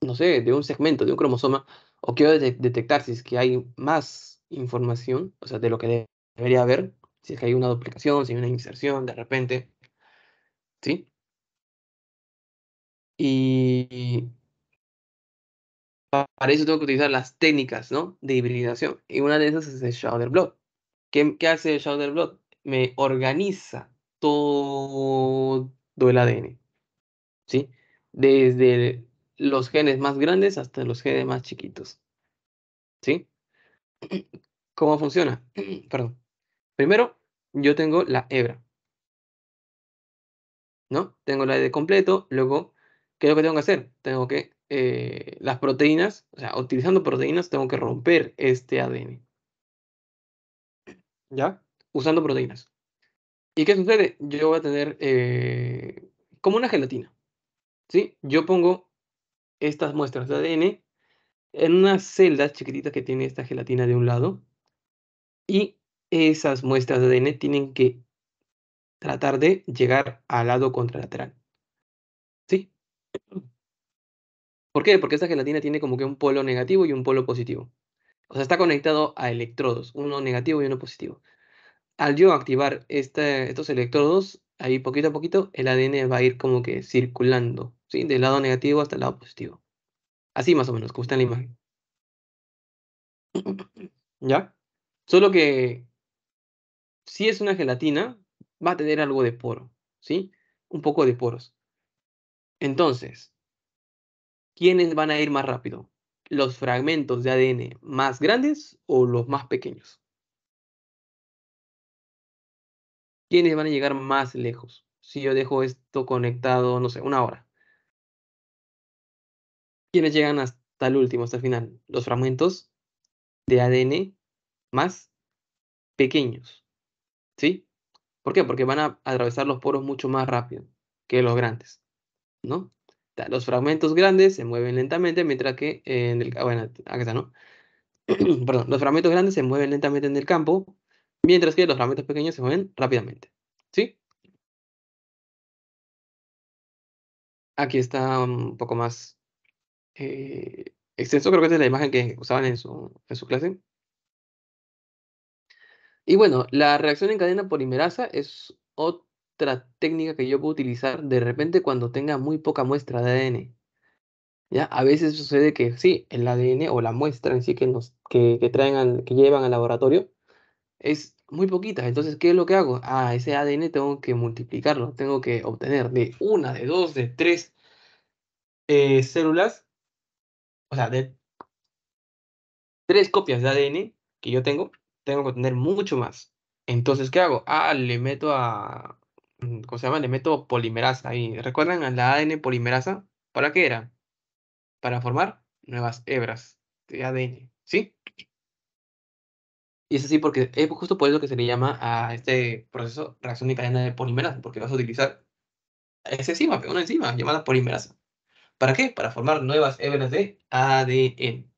no sé, de un segmento, de un cromosoma, o quiero detectar si es que hay más información, o sea, de lo que debería haber, si es que hay una duplicación, si hay una inserción, de repente, ¿sí? Y para eso tengo que utilizar las técnicas, ¿no? De hibridación. Y una de esas es el Southern Blood. ¿Qué, hace el Southern Blood? Me organiza todo el ADN. ¿Sí? Desde los genes más grandes hasta los genes más chiquitos. ¿Sí? ¿Cómo funciona? Perdón. Primero, yo tengo la hebra. ¿No? Tengo la de completo. Luego, ¿qué es lo que tengo que hacer? Tengo que. Eh, las proteínas, o sea, utilizando proteínas, tengo que romper este ADN. ¿Ya? Usando proteínas. ¿Y qué sucede? Yo voy a tener eh, como una gelatina. ¿sí? Yo pongo estas muestras de ADN en unas celdas chiquititas que tiene esta gelatina de un lado. Y esas muestras de ADN tienen que tratar de llegar al lado contralateral. ¿Sí? ¿Por qué? Porque esta gelatina tiene como que un polo negativo y un polo positivo. O sea, está conectado a electrodos, uno negativo y uno positivo al yo activar estos electrodos, ahí poquito a poquito el ADN va a ir como que circulando, ¿sí? Del lado negativo hasta el lado positivo. Así más o menos, como está en la imagen. ¿Ya? Solo que si es una gelatina, va a tener algo de poro, ¿sí? Un poco de poros. Entonces, ¿quiénes van a ir más rápido? ¿Los fragmentos de ADN más grandes o los más pequeños? quiénes van a llegar más lejos. Si yo dejo esto conectado, no sé, una hora. ¿Quiénes llegan hasta el último, hasta el final? Los fragmentos de ADN más pequeños. ¿Sí? ¿Por qué? Porque van a atravesar los poros mucho más rápido que los grandes. ¿No? Los fragmentos grandes se mueven lentamente, mientras que en el... Ah, bueno, acá está, ¿no? Perdón, los fragmentos grandes se mueven lentamente en el campo, mientras que los fragmentos pequeños se mueven rápidamente. ¿Sí? Aquí está un poco más eh, extenso, creo que es la imagen que usaban en su, en su clase. Y bueno, la reacción en cadena polimerasa es otra técnica que yo puedo utilizar de repente cuando tenga muy poca muestra de ADN. ¿Ya? A veces sucede que sí, el ADN o la muestra en sí que, nos, que, que, que llevan al laboratorio es muy poquita, Entonces, ¿qué es lo que hago? Ah, ese ADN tengo que multiplicarlo, tengo que obtener de una, de dos, de tres eh, células, o sea, de tres copias de ADN que yo tengo, tengo que obtener mucho más. Entonces, ¿qué hago? Ah, le meto a, mm, ¿cómo se llama? Le meto polimerasa ahí. ¿Recuerdan la ADN polimerasa? ¿Para qué era? Para formar nuevas hebras de ADN, ¿sí? Y es así porque es justo por eso que se le llama a este proceso reacción de cadena de polimerasa, porque vas a utilizar esa enzima, una enzima llamada polimerasa. ¿Para qué? Para formar nuevas hebras de ADN.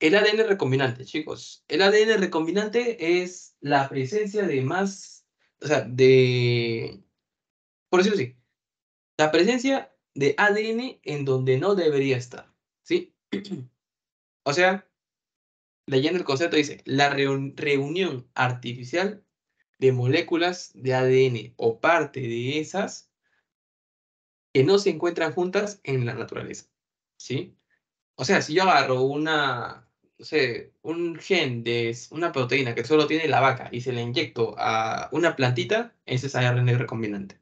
El ADN recombinante, chicos. El ADN recombinante es la presencia de más, o sea, de, por decirlo así, la presencia de ADN en donde no debería estar, ¿sí? O sea, leyendo el concepto dice, la reunión artificial de moléculas de ADN o parte de esas que no se encuentran juntas en la naturaleza. ¿Sí? O sea, si yo agarro una, no sé, un gen de una proteína que solo tiene la vaca y se la inyecto a una plantita, ese es ARN recombinante.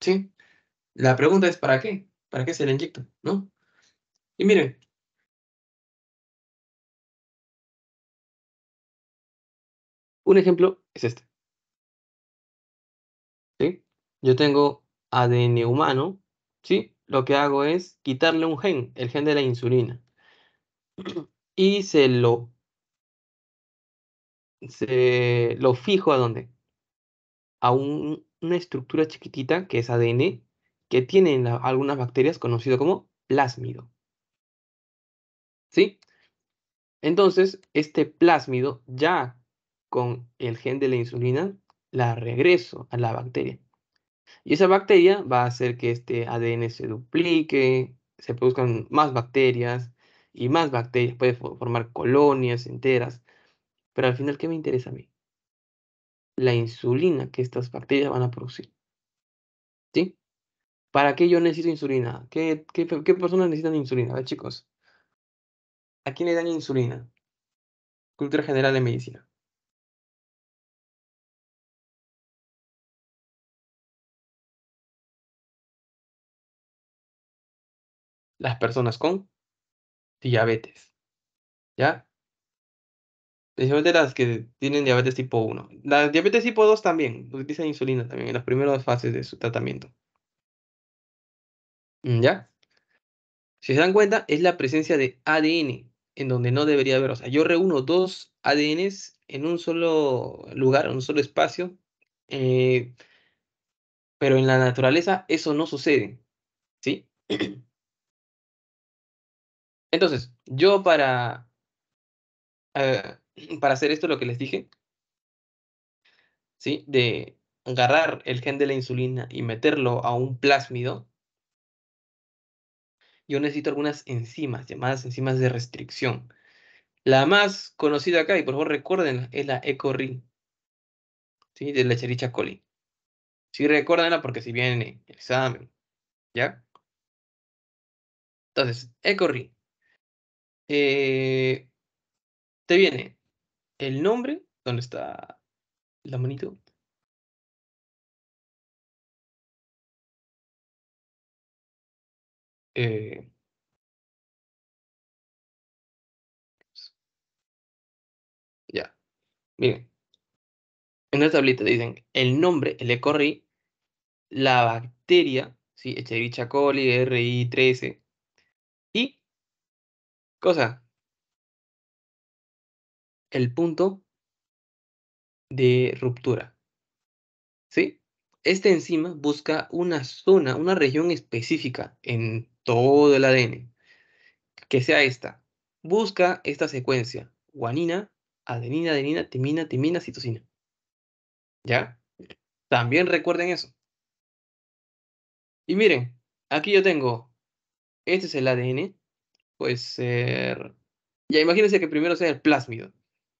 ¿Sí? La pregunta es, ¿para qué? ¿Para qué se la inyecta? ¿No? Y miren, Un ejemplo es este. ¿Sí? Yo tengo ADN humano, ¿sí? Lo que hago es quitarle un gen, el gen de la insulina. Y se lo, lo fijo a dónde? A una estructura chiquitita que es ADN, que tienen algunas bacterias conocido como plásmido. ¿Sí? Entonces, este plásmido ya con el gen de la insulina, la regreso a la bacteria. Y esa bacteria va a hacer que este ADN se duplique, se produzcan más bacterias y más bacterias, puede formar colonias enteras. Pero al final, ¿qué me interesa a mí? La insulina que estas bacterias van a producir. ¿Sí? ¿Para qué yo necesito insulina? ¿Qué, personas necesitan insulina? A chicos. ¿A quién le dan insulina? Cultura General de Medicina. las personas con diabetes. ¿Ya? especialmente las que tienen diabetes tipo 1. La diabetes tipo 2 también utilizan insulina también en las primeras fases de su tratamiento. Mm, ¿Ya? Si se dan cuenta, es la presencia de ADN en donde no debería haber. O sea, yo reúno dos ADNs en un solo lugar, en un solo espacio, eh, pero en la naturaleza eso no sucede. ¿Sí? Entonces, yo para, eh, para hacer esto lo que les dije, ¿sí? De agarrar el gen de la insulina y meterlo a un plásmido, yo necesito algunas enzimas, llamadas enzimas de restricción. La más conocida acá, y por favor recuerden, es la ecoRI ¿sí? De la chericha coli. Sí, recuérdenla porque si viene el examen, ¿ya? Entonces, ECORI eh, te viene el nombre, ¿Dónde está la manito. Eh, ya, miren. En la tablita dicen el nombre, el E. la bacteria, ¿sí? Echevicha coli, RI13, Cosa, el punto de ruptura. ¿Sí? Esta enzima busca una zona, una región específica en todo el ADN, que sea esta. Busca esta secuencia, guanina, adenina, adenina, timina, timina, citosina. ¿Ya? También recuerden eso. Y miren, aquí yo tengo, este es el ADN, puede ser... Ya imagínense que primero sea el plásmido.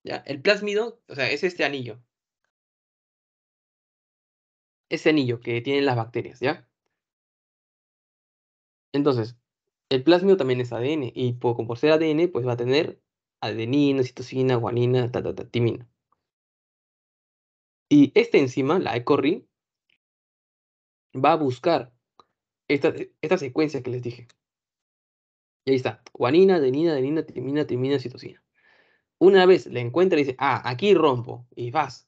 ¿ya? El plásmido, o sea, es este anillo. Ese anillo que tienen las bacterias, ¿ya? Entonces, el plásmido también es ADN y como por ser ADN, pues va a tener adenina, citosina, guanina, ta, timina. Y esta enzima, la ECORI, va a buscar esta, secuencia que les dije. Y ahí está, guanina, adenina, adenina, timina, timina, citocina. Una vez le encuentra y dice, ah, aquí rompo, y vas.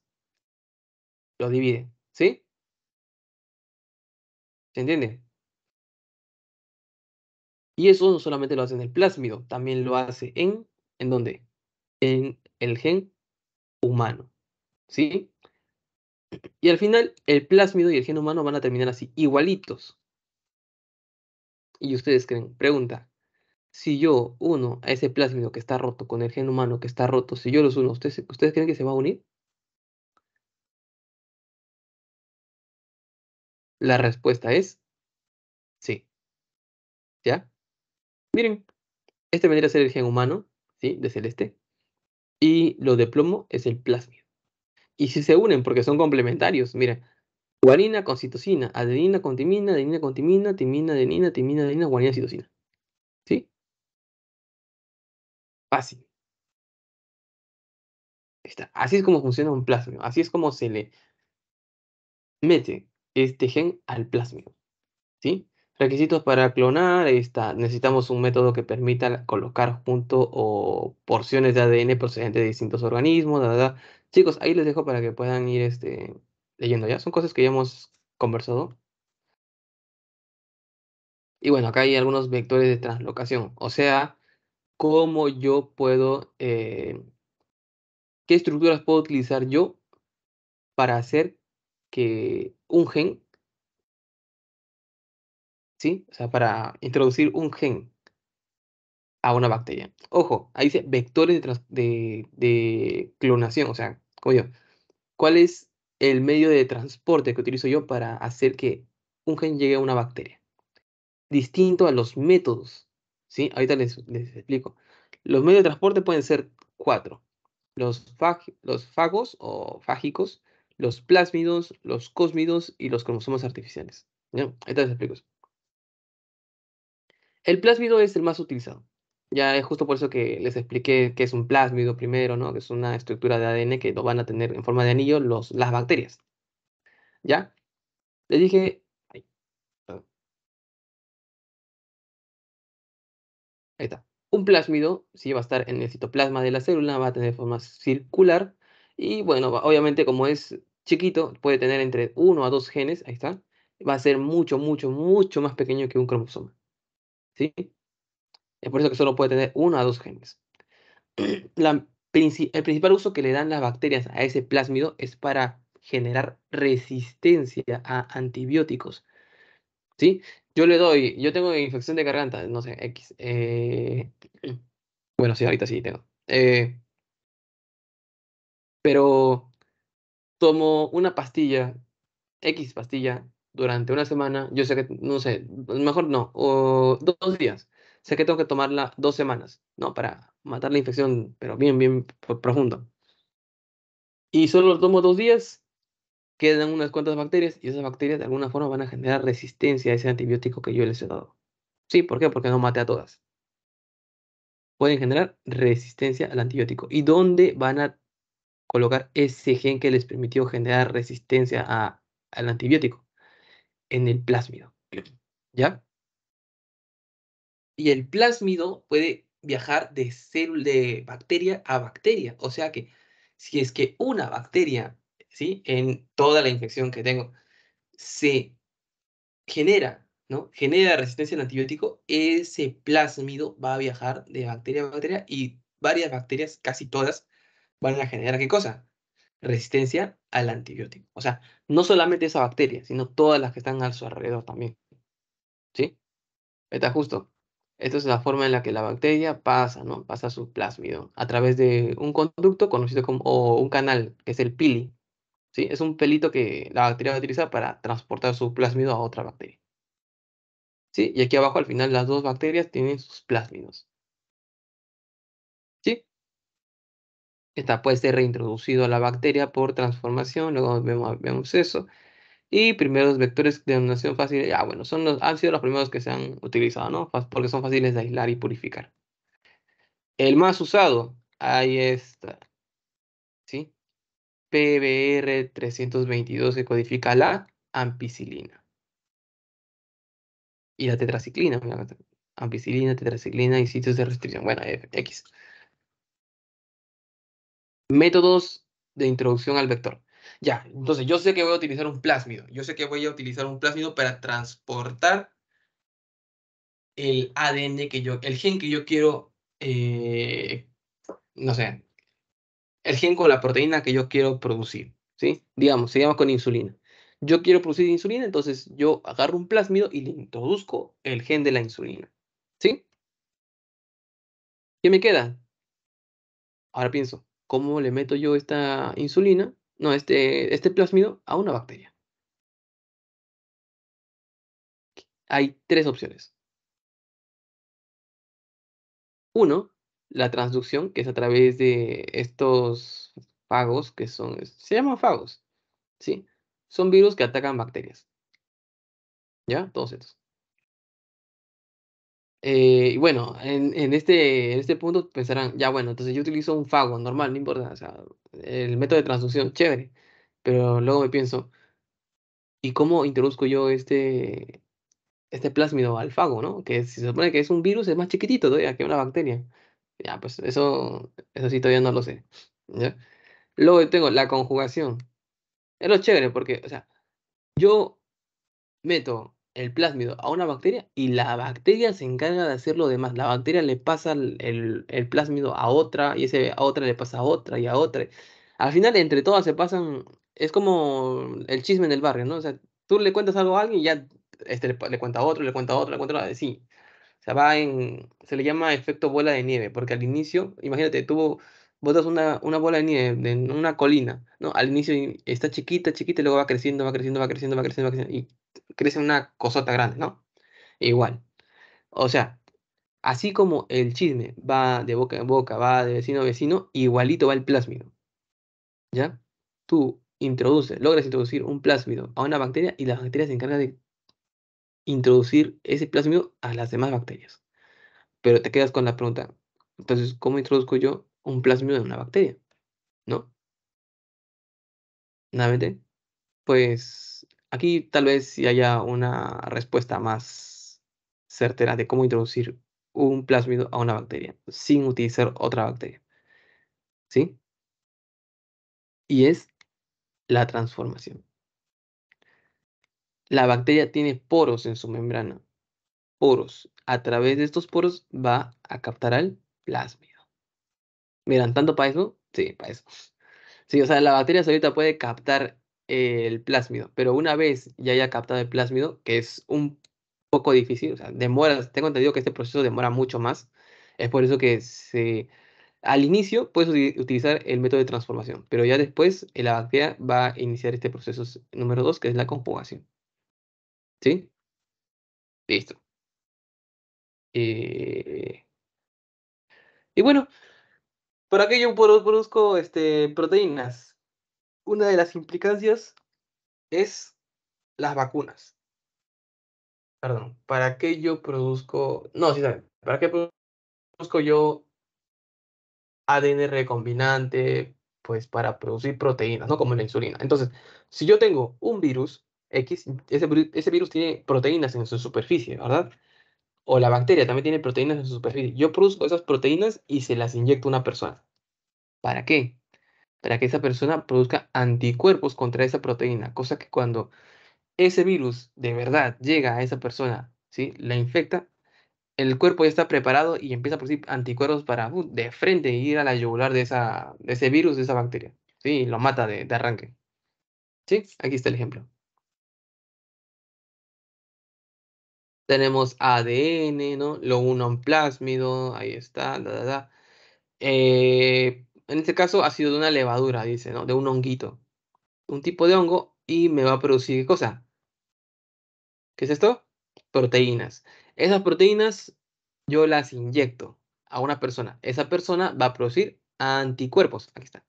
lo divide, ¿sí? ¿Se entiende? Y eso no solamente lo hace en el plásmido, también lo hace en, ¿en dónde? En el gen humano, ¿sí? Y al final, el plásmido y el gen humano van a terminar así, igualitos. Y ustedes creen, pregunta, si yo uno a ese plásmido que está roto con el gen humano que está roto, si yo los uno, ¿ustedes, creen que se va a unir? La respuesta es sí. ¿Ya? Miren, este vendría a ser el gen humano, ¿sí? De celeste. Y lo de plomo es el plásmido. Y si se unen porque son complementarios, miren, guanina con citosina, adenina con timina, adenina con timina, timina, adenina, timina, adenina, guanina, citosina. Fácil. Así es como funciona un plásmido. Así es como se le mete este gen al plásmido. ¿Sí? Requisitos para clonar, Necesitamos un método que permita colocar junto o porciones de ADN procedentes de distintos organismos. Chicos, ahí les dejo para que puedan ir este, leyendo ya. Son cosas que ya hemos conversado. Y bueno, acá hay algunos vectores de translocación. O sea, cómo yo puedo, eh, qué estructuras puedo utilizar yo para hacer que un gen, ¿sí? O sea, para introducir un gen a una bacteria. Ojo, ahí dice vectores de, de clonación, o sea, como yo, ¿cuál es el medio de transporte que utilizo yo para hacer que un gen llegue a una bacteria? Distinto a los métodos ¿sí? Ahorita les, les explico. Los medios de transporte pueden ser cuatro. Los, los fagos o fágicos, los plásmidos, los cósmidos y los cromosomas artificiales. ¿ya? Ahorita les explico El plásmido es el más utilizado. Ya es justo por eso que les expliqué que es un plásmido primero, ¿no? Que es una estructura de ADN que lo van a tener en forma de anillo los, las bacterias. ¿Ya? Les dije, Ahí está. Un plásmido, si va a estar en el citoplasma de la célula, va a tener forma circular. Y bueno, obviamente como es chiquito, puede tener entre uno a dos genes, ahí está. Va a ser mucho, mucho, mucho más pequeño que un cromosoma. ¿Sí? Es por eso que solo puede tener uno a dos genes. el principal uso que le dan las bacterias a ese plásmido es para generar resistencia a antibióticos yo le doy, yo tengo infección de garganta, no sé, X. Eh, bueno, sí, ahorita sí tengo. Eh, pero tomo una pastilla, X pastilla, durante una semana, yo sé que, no sé, mejor no, o dos días. Sé que tengo que tomarla dos semanas, ¿no? Para matar la infección, pero bien, bien profundo. Y solo tomo dos días quedan unas cuantas bacterias y esas bacterias de alguna forma van a generar resistencia a ese antibiótico que yo les he dado. Sí, ¿por qué? Porque no maté a todas. Pueden generar resistencia al antibiótico. ¿Y dónde van a colocar ese gen que les permitió generar resistencia al antibiótico? En el plásmido. ¿Ya? Y el plásmido puede viajar de, célula de bacteria a bacteria. O sea que si es que una bacteria en toda la infección que tengo, se genera, ¿no? genera resistencia al antibiótico, ese plásmido va a viajar de bacteria a bacteria y varias bacterias, casi todas, van a generar qué cosa? Resistencia al antibiótico. O sea, no solamente esa bacteria, sino todas las que están a su alrededor también. ¿Sí? Está justo. Esta es la forma en la que la bacteria pasa, ¿no? Pasa su plásmido a través de un conducto conocido como, o un canal, que es el pili, es un pelito que la bacteria utiliza para transportar su plásmido a otra bacteria. ¿Sí? Y aquí abajo al final las dos bacterias tienen sus plásmidos. ¿Sí? Esta puede ser reintroducido a la bacteria por transformación, luego vemos, eso. Y primeros vectores de denominación fácil, ah, bueno, son los, han sido los primeros que se han utilizado, ¿no? Porque son fáciles de aislar y purificar. El más usado, ahí está, PBR 322 que codifica la ampicilina. Y la tetraciclina, ampicilina, tetraciclina y sitios de restricción. Bueno, X. Métodos de introducción al vector. Ya, entonces yo sé que voy a utilizar un plásmido. Yo sé que voy a utilizar un plásmido para transportar el ADN que yo, el gen que yo quiero, eh, no sé, el gen con la proteína que yo quiero producir, ¿sí? Digamos, se llama con insulina. Yo quiero producir insulina, entonces yo agarro un plásmido y le introduzco el gen de la insulina, ¿sí? ¿Qué me queda? Ahora pienso, ¿cómo le meto yo esta insulina, no, este, este plásmido a una bacteria? Hay tres opciones. Uno, la transducción, que es a través de estos fagos, que son, se llaman fagos, ¿sí? Son virus que atacan bacterias. ¿Ya? Todos estos. Eh, y bueno, en, en, este, en este punto pensarán, ya bueno, entonces yo utilizo un fago normal, no importa, o sea, el método de transducción, chévere, pero luego me pienso, ¿y cómo introduzco yo este, este plásmido al fago, no? Que si se supone que es un virus, es más chiquitito todavía que una bacteria. Ya, pues eso, eso sí todavía no lo sé. Luego tengo la conjugación. Es lo chévere porque, o sea, yo meto el plásmido a una bacteria y la bacteria se encarga de hacer lo demás. La bacteria le pasa el, plásmido a otra y ese a otra le pasa a otra y a otra. Al final, entre todas se pasan, es como el chisme en el barrio, ¿no? O sea, tú le cuentas algo a alguien y ya este le, cuenta a otro, le cuenta a otro, le cuenta a otro. Sí, va en, se le llama efecto bola de nieve, porque al inicio, imagínate, tuvo botas una, bola de nieve en una colina, ¿no? Al inicio está chiquita, chiquita, y luego va creciendo, va creciendo, va creciendo, va creciendo, va creciendo, y crece una cosota grande, ¿no? Igual. O sea, así como el chisme va de boca en boca, va de vecino a vecino, igualito va el plásmido. ¿Ya? Tú introduces, logras introducir un plásmido a una bacteria y la bacteria se encarga de introducir ese plasmido a las demás bacterias. Pero te quedas con la pregunta, entonces, ¿cómo introduzco yo un plasmido en una bacteria? ¿No? ¿Nuevamente? Pues aquí tal vez si haya una respuesta más certera de cómo introducir un plasmido a una bacteria sin utilizar otra bacteria. ¿Sí? Y es la transformación. La bacteria tiene poros en su membrana. Poros. A través de estos poros va a captar al plásmido. Miran, tanto para eso, sí, para eso. Sí, o sea, la bacteria solita puede captar eh, el plásmido, pero una vez ya haya captado el plásmido, que es un poco difícil, o sea, demora, tengo entendido que este proceso demora mucho más, es por eso que al inicio puedes utilizar el método de transformación, pero ya después eh, la bacteria va a iniciar este proceso número dos, que es la conjugación. ¿Sí? Listo. Eh, y bueno, ¿para qué yo produzco este, proteínas. Una de las implicancias es las vacunas. Perdón, ¿para qué yo produzco? No, sí, saben. ¿Para qué produzco yo ADN recombinante? Pues para producir proteínas, ¿no? Como la insulina. Entonces, si yo tengo un virus ese, virus tiene proteínas en su superficie, ¿verdad? O la bacteria también tiene proteínas en su superficie. Yo produzco esas proteínas y se las inyecto a una persona. ¿Para qué? Para que esa persona produzca anticuerpos contra esa proteína, cosa que cuando ese virus de verdad llega a esa persona, ¿sí? La infecta, el cuerpo ya está preparado y empieza a producir anticuerpos para uh, de frente ir a la yugular de, esa, de ese virus, de esa bacteria. Sí, lo mata de, arranque. Aquí está el ejemplo. tenemos ADN, ¿no? Lo uno en plásmido, ahí está, eh, en este caso ha sido de una levadura, dice, ¿no? De un honguito. Un tipo de hongo y me va a producir, cosa? ¿Qué es esto? Proteínas. Esas proteínas yo las inyecto a una persona. Esa persona va a producir anticuerpos. Aquí está.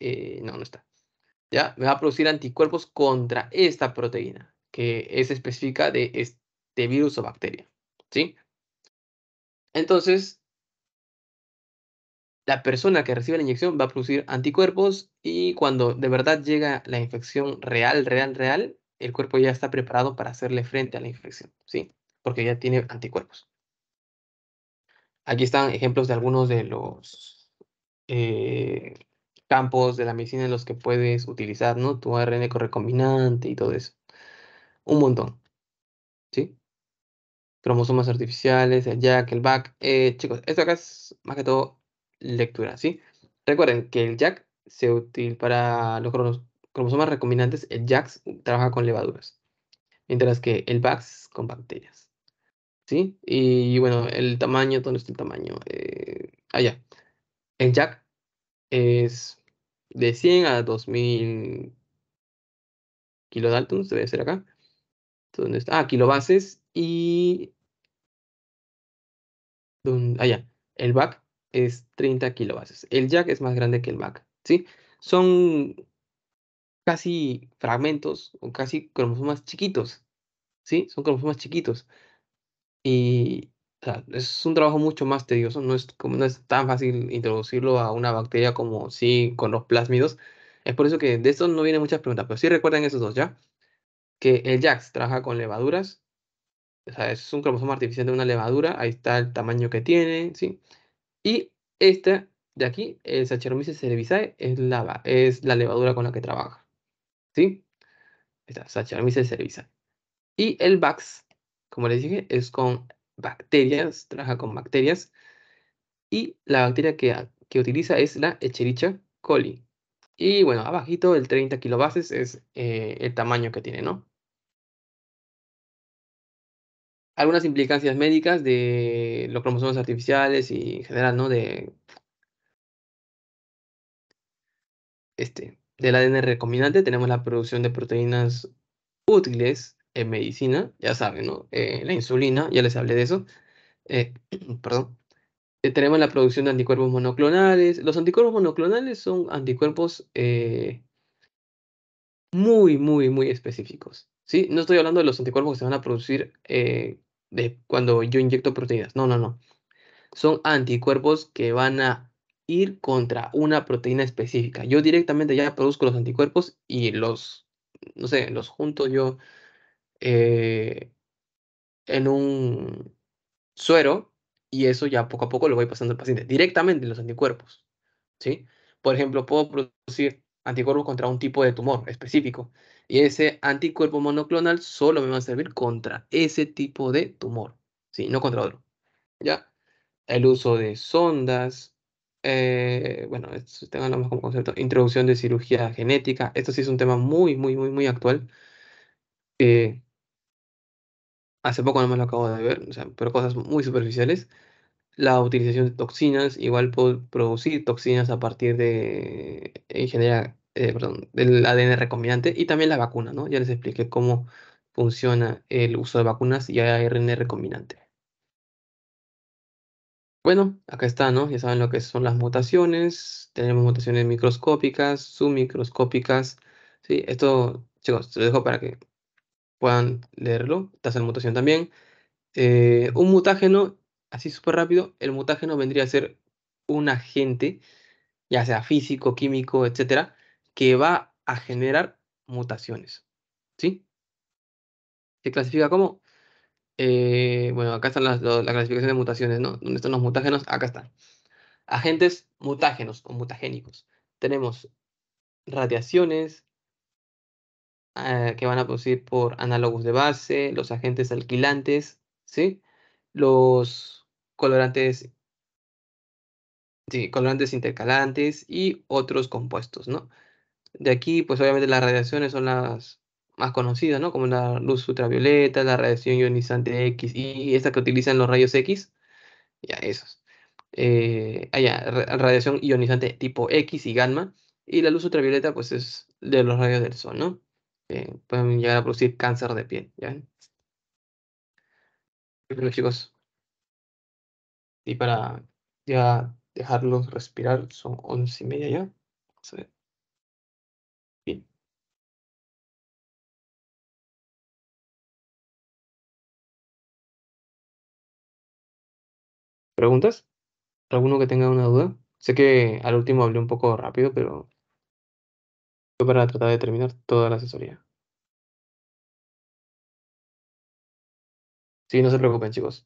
Eh, no, no está. Ya, me va a producir anticuerpos contra esta proteína que es específica de este virus o bacteria. ¿Sí? Entonces, la persona que recibe la inyección va a producir anticuerpos y cuando de verdad llega la infección real, real, real, el cuerpo ya está preparado para hacerle frente a la infección, ¿sí? Porque ya tiene anticuerpos. Aquí están ejemplos de algunos de los eh, campos de la medicina en los que puedes utilizar, ¿no? Tu ARN recombinante y todo eso un montón. ¿Sí? Cromosomas artificiales, el jack, el back. Eh, chicos, esto acá es más que todo lectura, ¿sí? Recuerden que el jack se útil para los cromosomas recombinantes, el Jack trabaja con levaduras, mientras que el VAC con bacterias. ¿Sí? Y bueno, el tamaño, ¿dónde está el tamaño? Eh, allá. El jack es de 100 a 2000 kilodaltons, debe ser acá. Ah, kilobases y... allá, ah, el back es 30 kilobases. El jack es más grande que el MAC. ¿sí? Son casi fragmentos o casi cromosomas chiquitos, ¿sí? Son cromosomas chiquitos. Y es un trabajo mucho más tedioso, no es, como, no es tan fácil introducirlo a una bacteria como sí con los plásmidos. Es por eso que de esto no vienen muchas preguntas, pero sí recuerden esos dos, ¿ya? que el Jax trabaja con levaduras, es un cromosoma artificial de una levadura, ahí está el tamaño que tiene, ¿sí? Y esta de aquí, el Saccharomyces cerevisiae, es la, es la levadura con la que trabaja, ¿sí? Está Saccharomyces cerevisiae. Y el Vax, como les dije, es con bacterias, trabaja con bacterias, y la bacteria que, que utiliza es la Echericha coli, y bueno, abajito el 30 kilobases es eh, el tamaño que tiene, ¿no? Algunas implicancias médicas de los cromosomas artificiales y en general, ¿no? De este, del ADN recombinante tenemos la producción de proteínas útiles en medicina, ya saben, ¿no? Eh, la insulina, ya les hablé de eso. Eh, perdón. Eh, tenemos la producción de anticuerpos monoclonales. Los anticuerpos monoclonales son anticuerpos eh, muy, muy, muy específicos. ¿sí? No estoy hablando de los anticuerpos que se van a producir eh, de cuando yo inyecto proteínas. No, no, no. Son anticuerpos que van a ir contra una proteína específica. Yo directamente ya produzco los anticuerpos y los, no sé, los junto yo en un suero y eso ya poco a poco lo voy pasando al paciente, directamente los anticuerpos. ¿sí? Por ejemplo, puedo producir anticuerpos contra un tipo de tumor específico y ese anticuerpo monoclonal solo me va a servir contra ese tipo de tumor, ¿sí? no contra otro. ¿ya? El uso de sondas, eh, bueno, esto más como concepto, introducción de cirugía genética, esto sí es un tema muy, muy, muy, muy actual. Eh, hace poco más lo acabo de ver, pero cosas muy superficiales. La utilización de toxinas, igual por producir toxinas a partir de, en eh, perdón, del ADN recombinante y también la vacuna, ¿no? Ya les expliqué cómo funciona el uso de vacunas y ARN recombinante. Bueno, acá está, ¿no? Ya saben lo que son las mutaciones. Tenemos mutaciones microscópicas, submicroscópicas. Sí, esto, chicos, se lo dejo para que puedan leerlo, tasa en mutación también. Eh, un mutágeno, así súper rápido, el mutágeno vendría a ser un agente, ya sea físico, químico, etcétera, que va a generar mutaciones. ¿Sí? Se clasifica como. Eh, bueno, acá están las, clasificaciones de mutaciones, ¿no? ¿Dónde están los mutágenos? Acá están. Agentes mutágenos o mutagénicos. Tenemos radiaciones, Ah, que van a producir por análogos de base, los agentes alquilantes, ¿sí? Los colorantes, colorantes intercalantes y otros compuestos, ¿no? De aquí, pues obviamente las radiaciones son las más conocidas, ¿no? Como la luz ultravioleta, la radiación ionizante X y esta que utilizan los rayos X, ya esos. Eh, ah, radiación ionizante tipo X y gamma, y la luz ultravioleta, pues es de los rayos del sol, ¿no? eh, pueden llegar a producir cáncer de piel. ¿ya? Bueno, chicos, y para ya dejarlos respirar, son once y media ya. ¿Preguntas? ¿Alguno que tenga una duda? Sé que al último hablé un poco rápido, pero para tratar de terminar toda la asesoría. Sí, no se preocupen, chicos.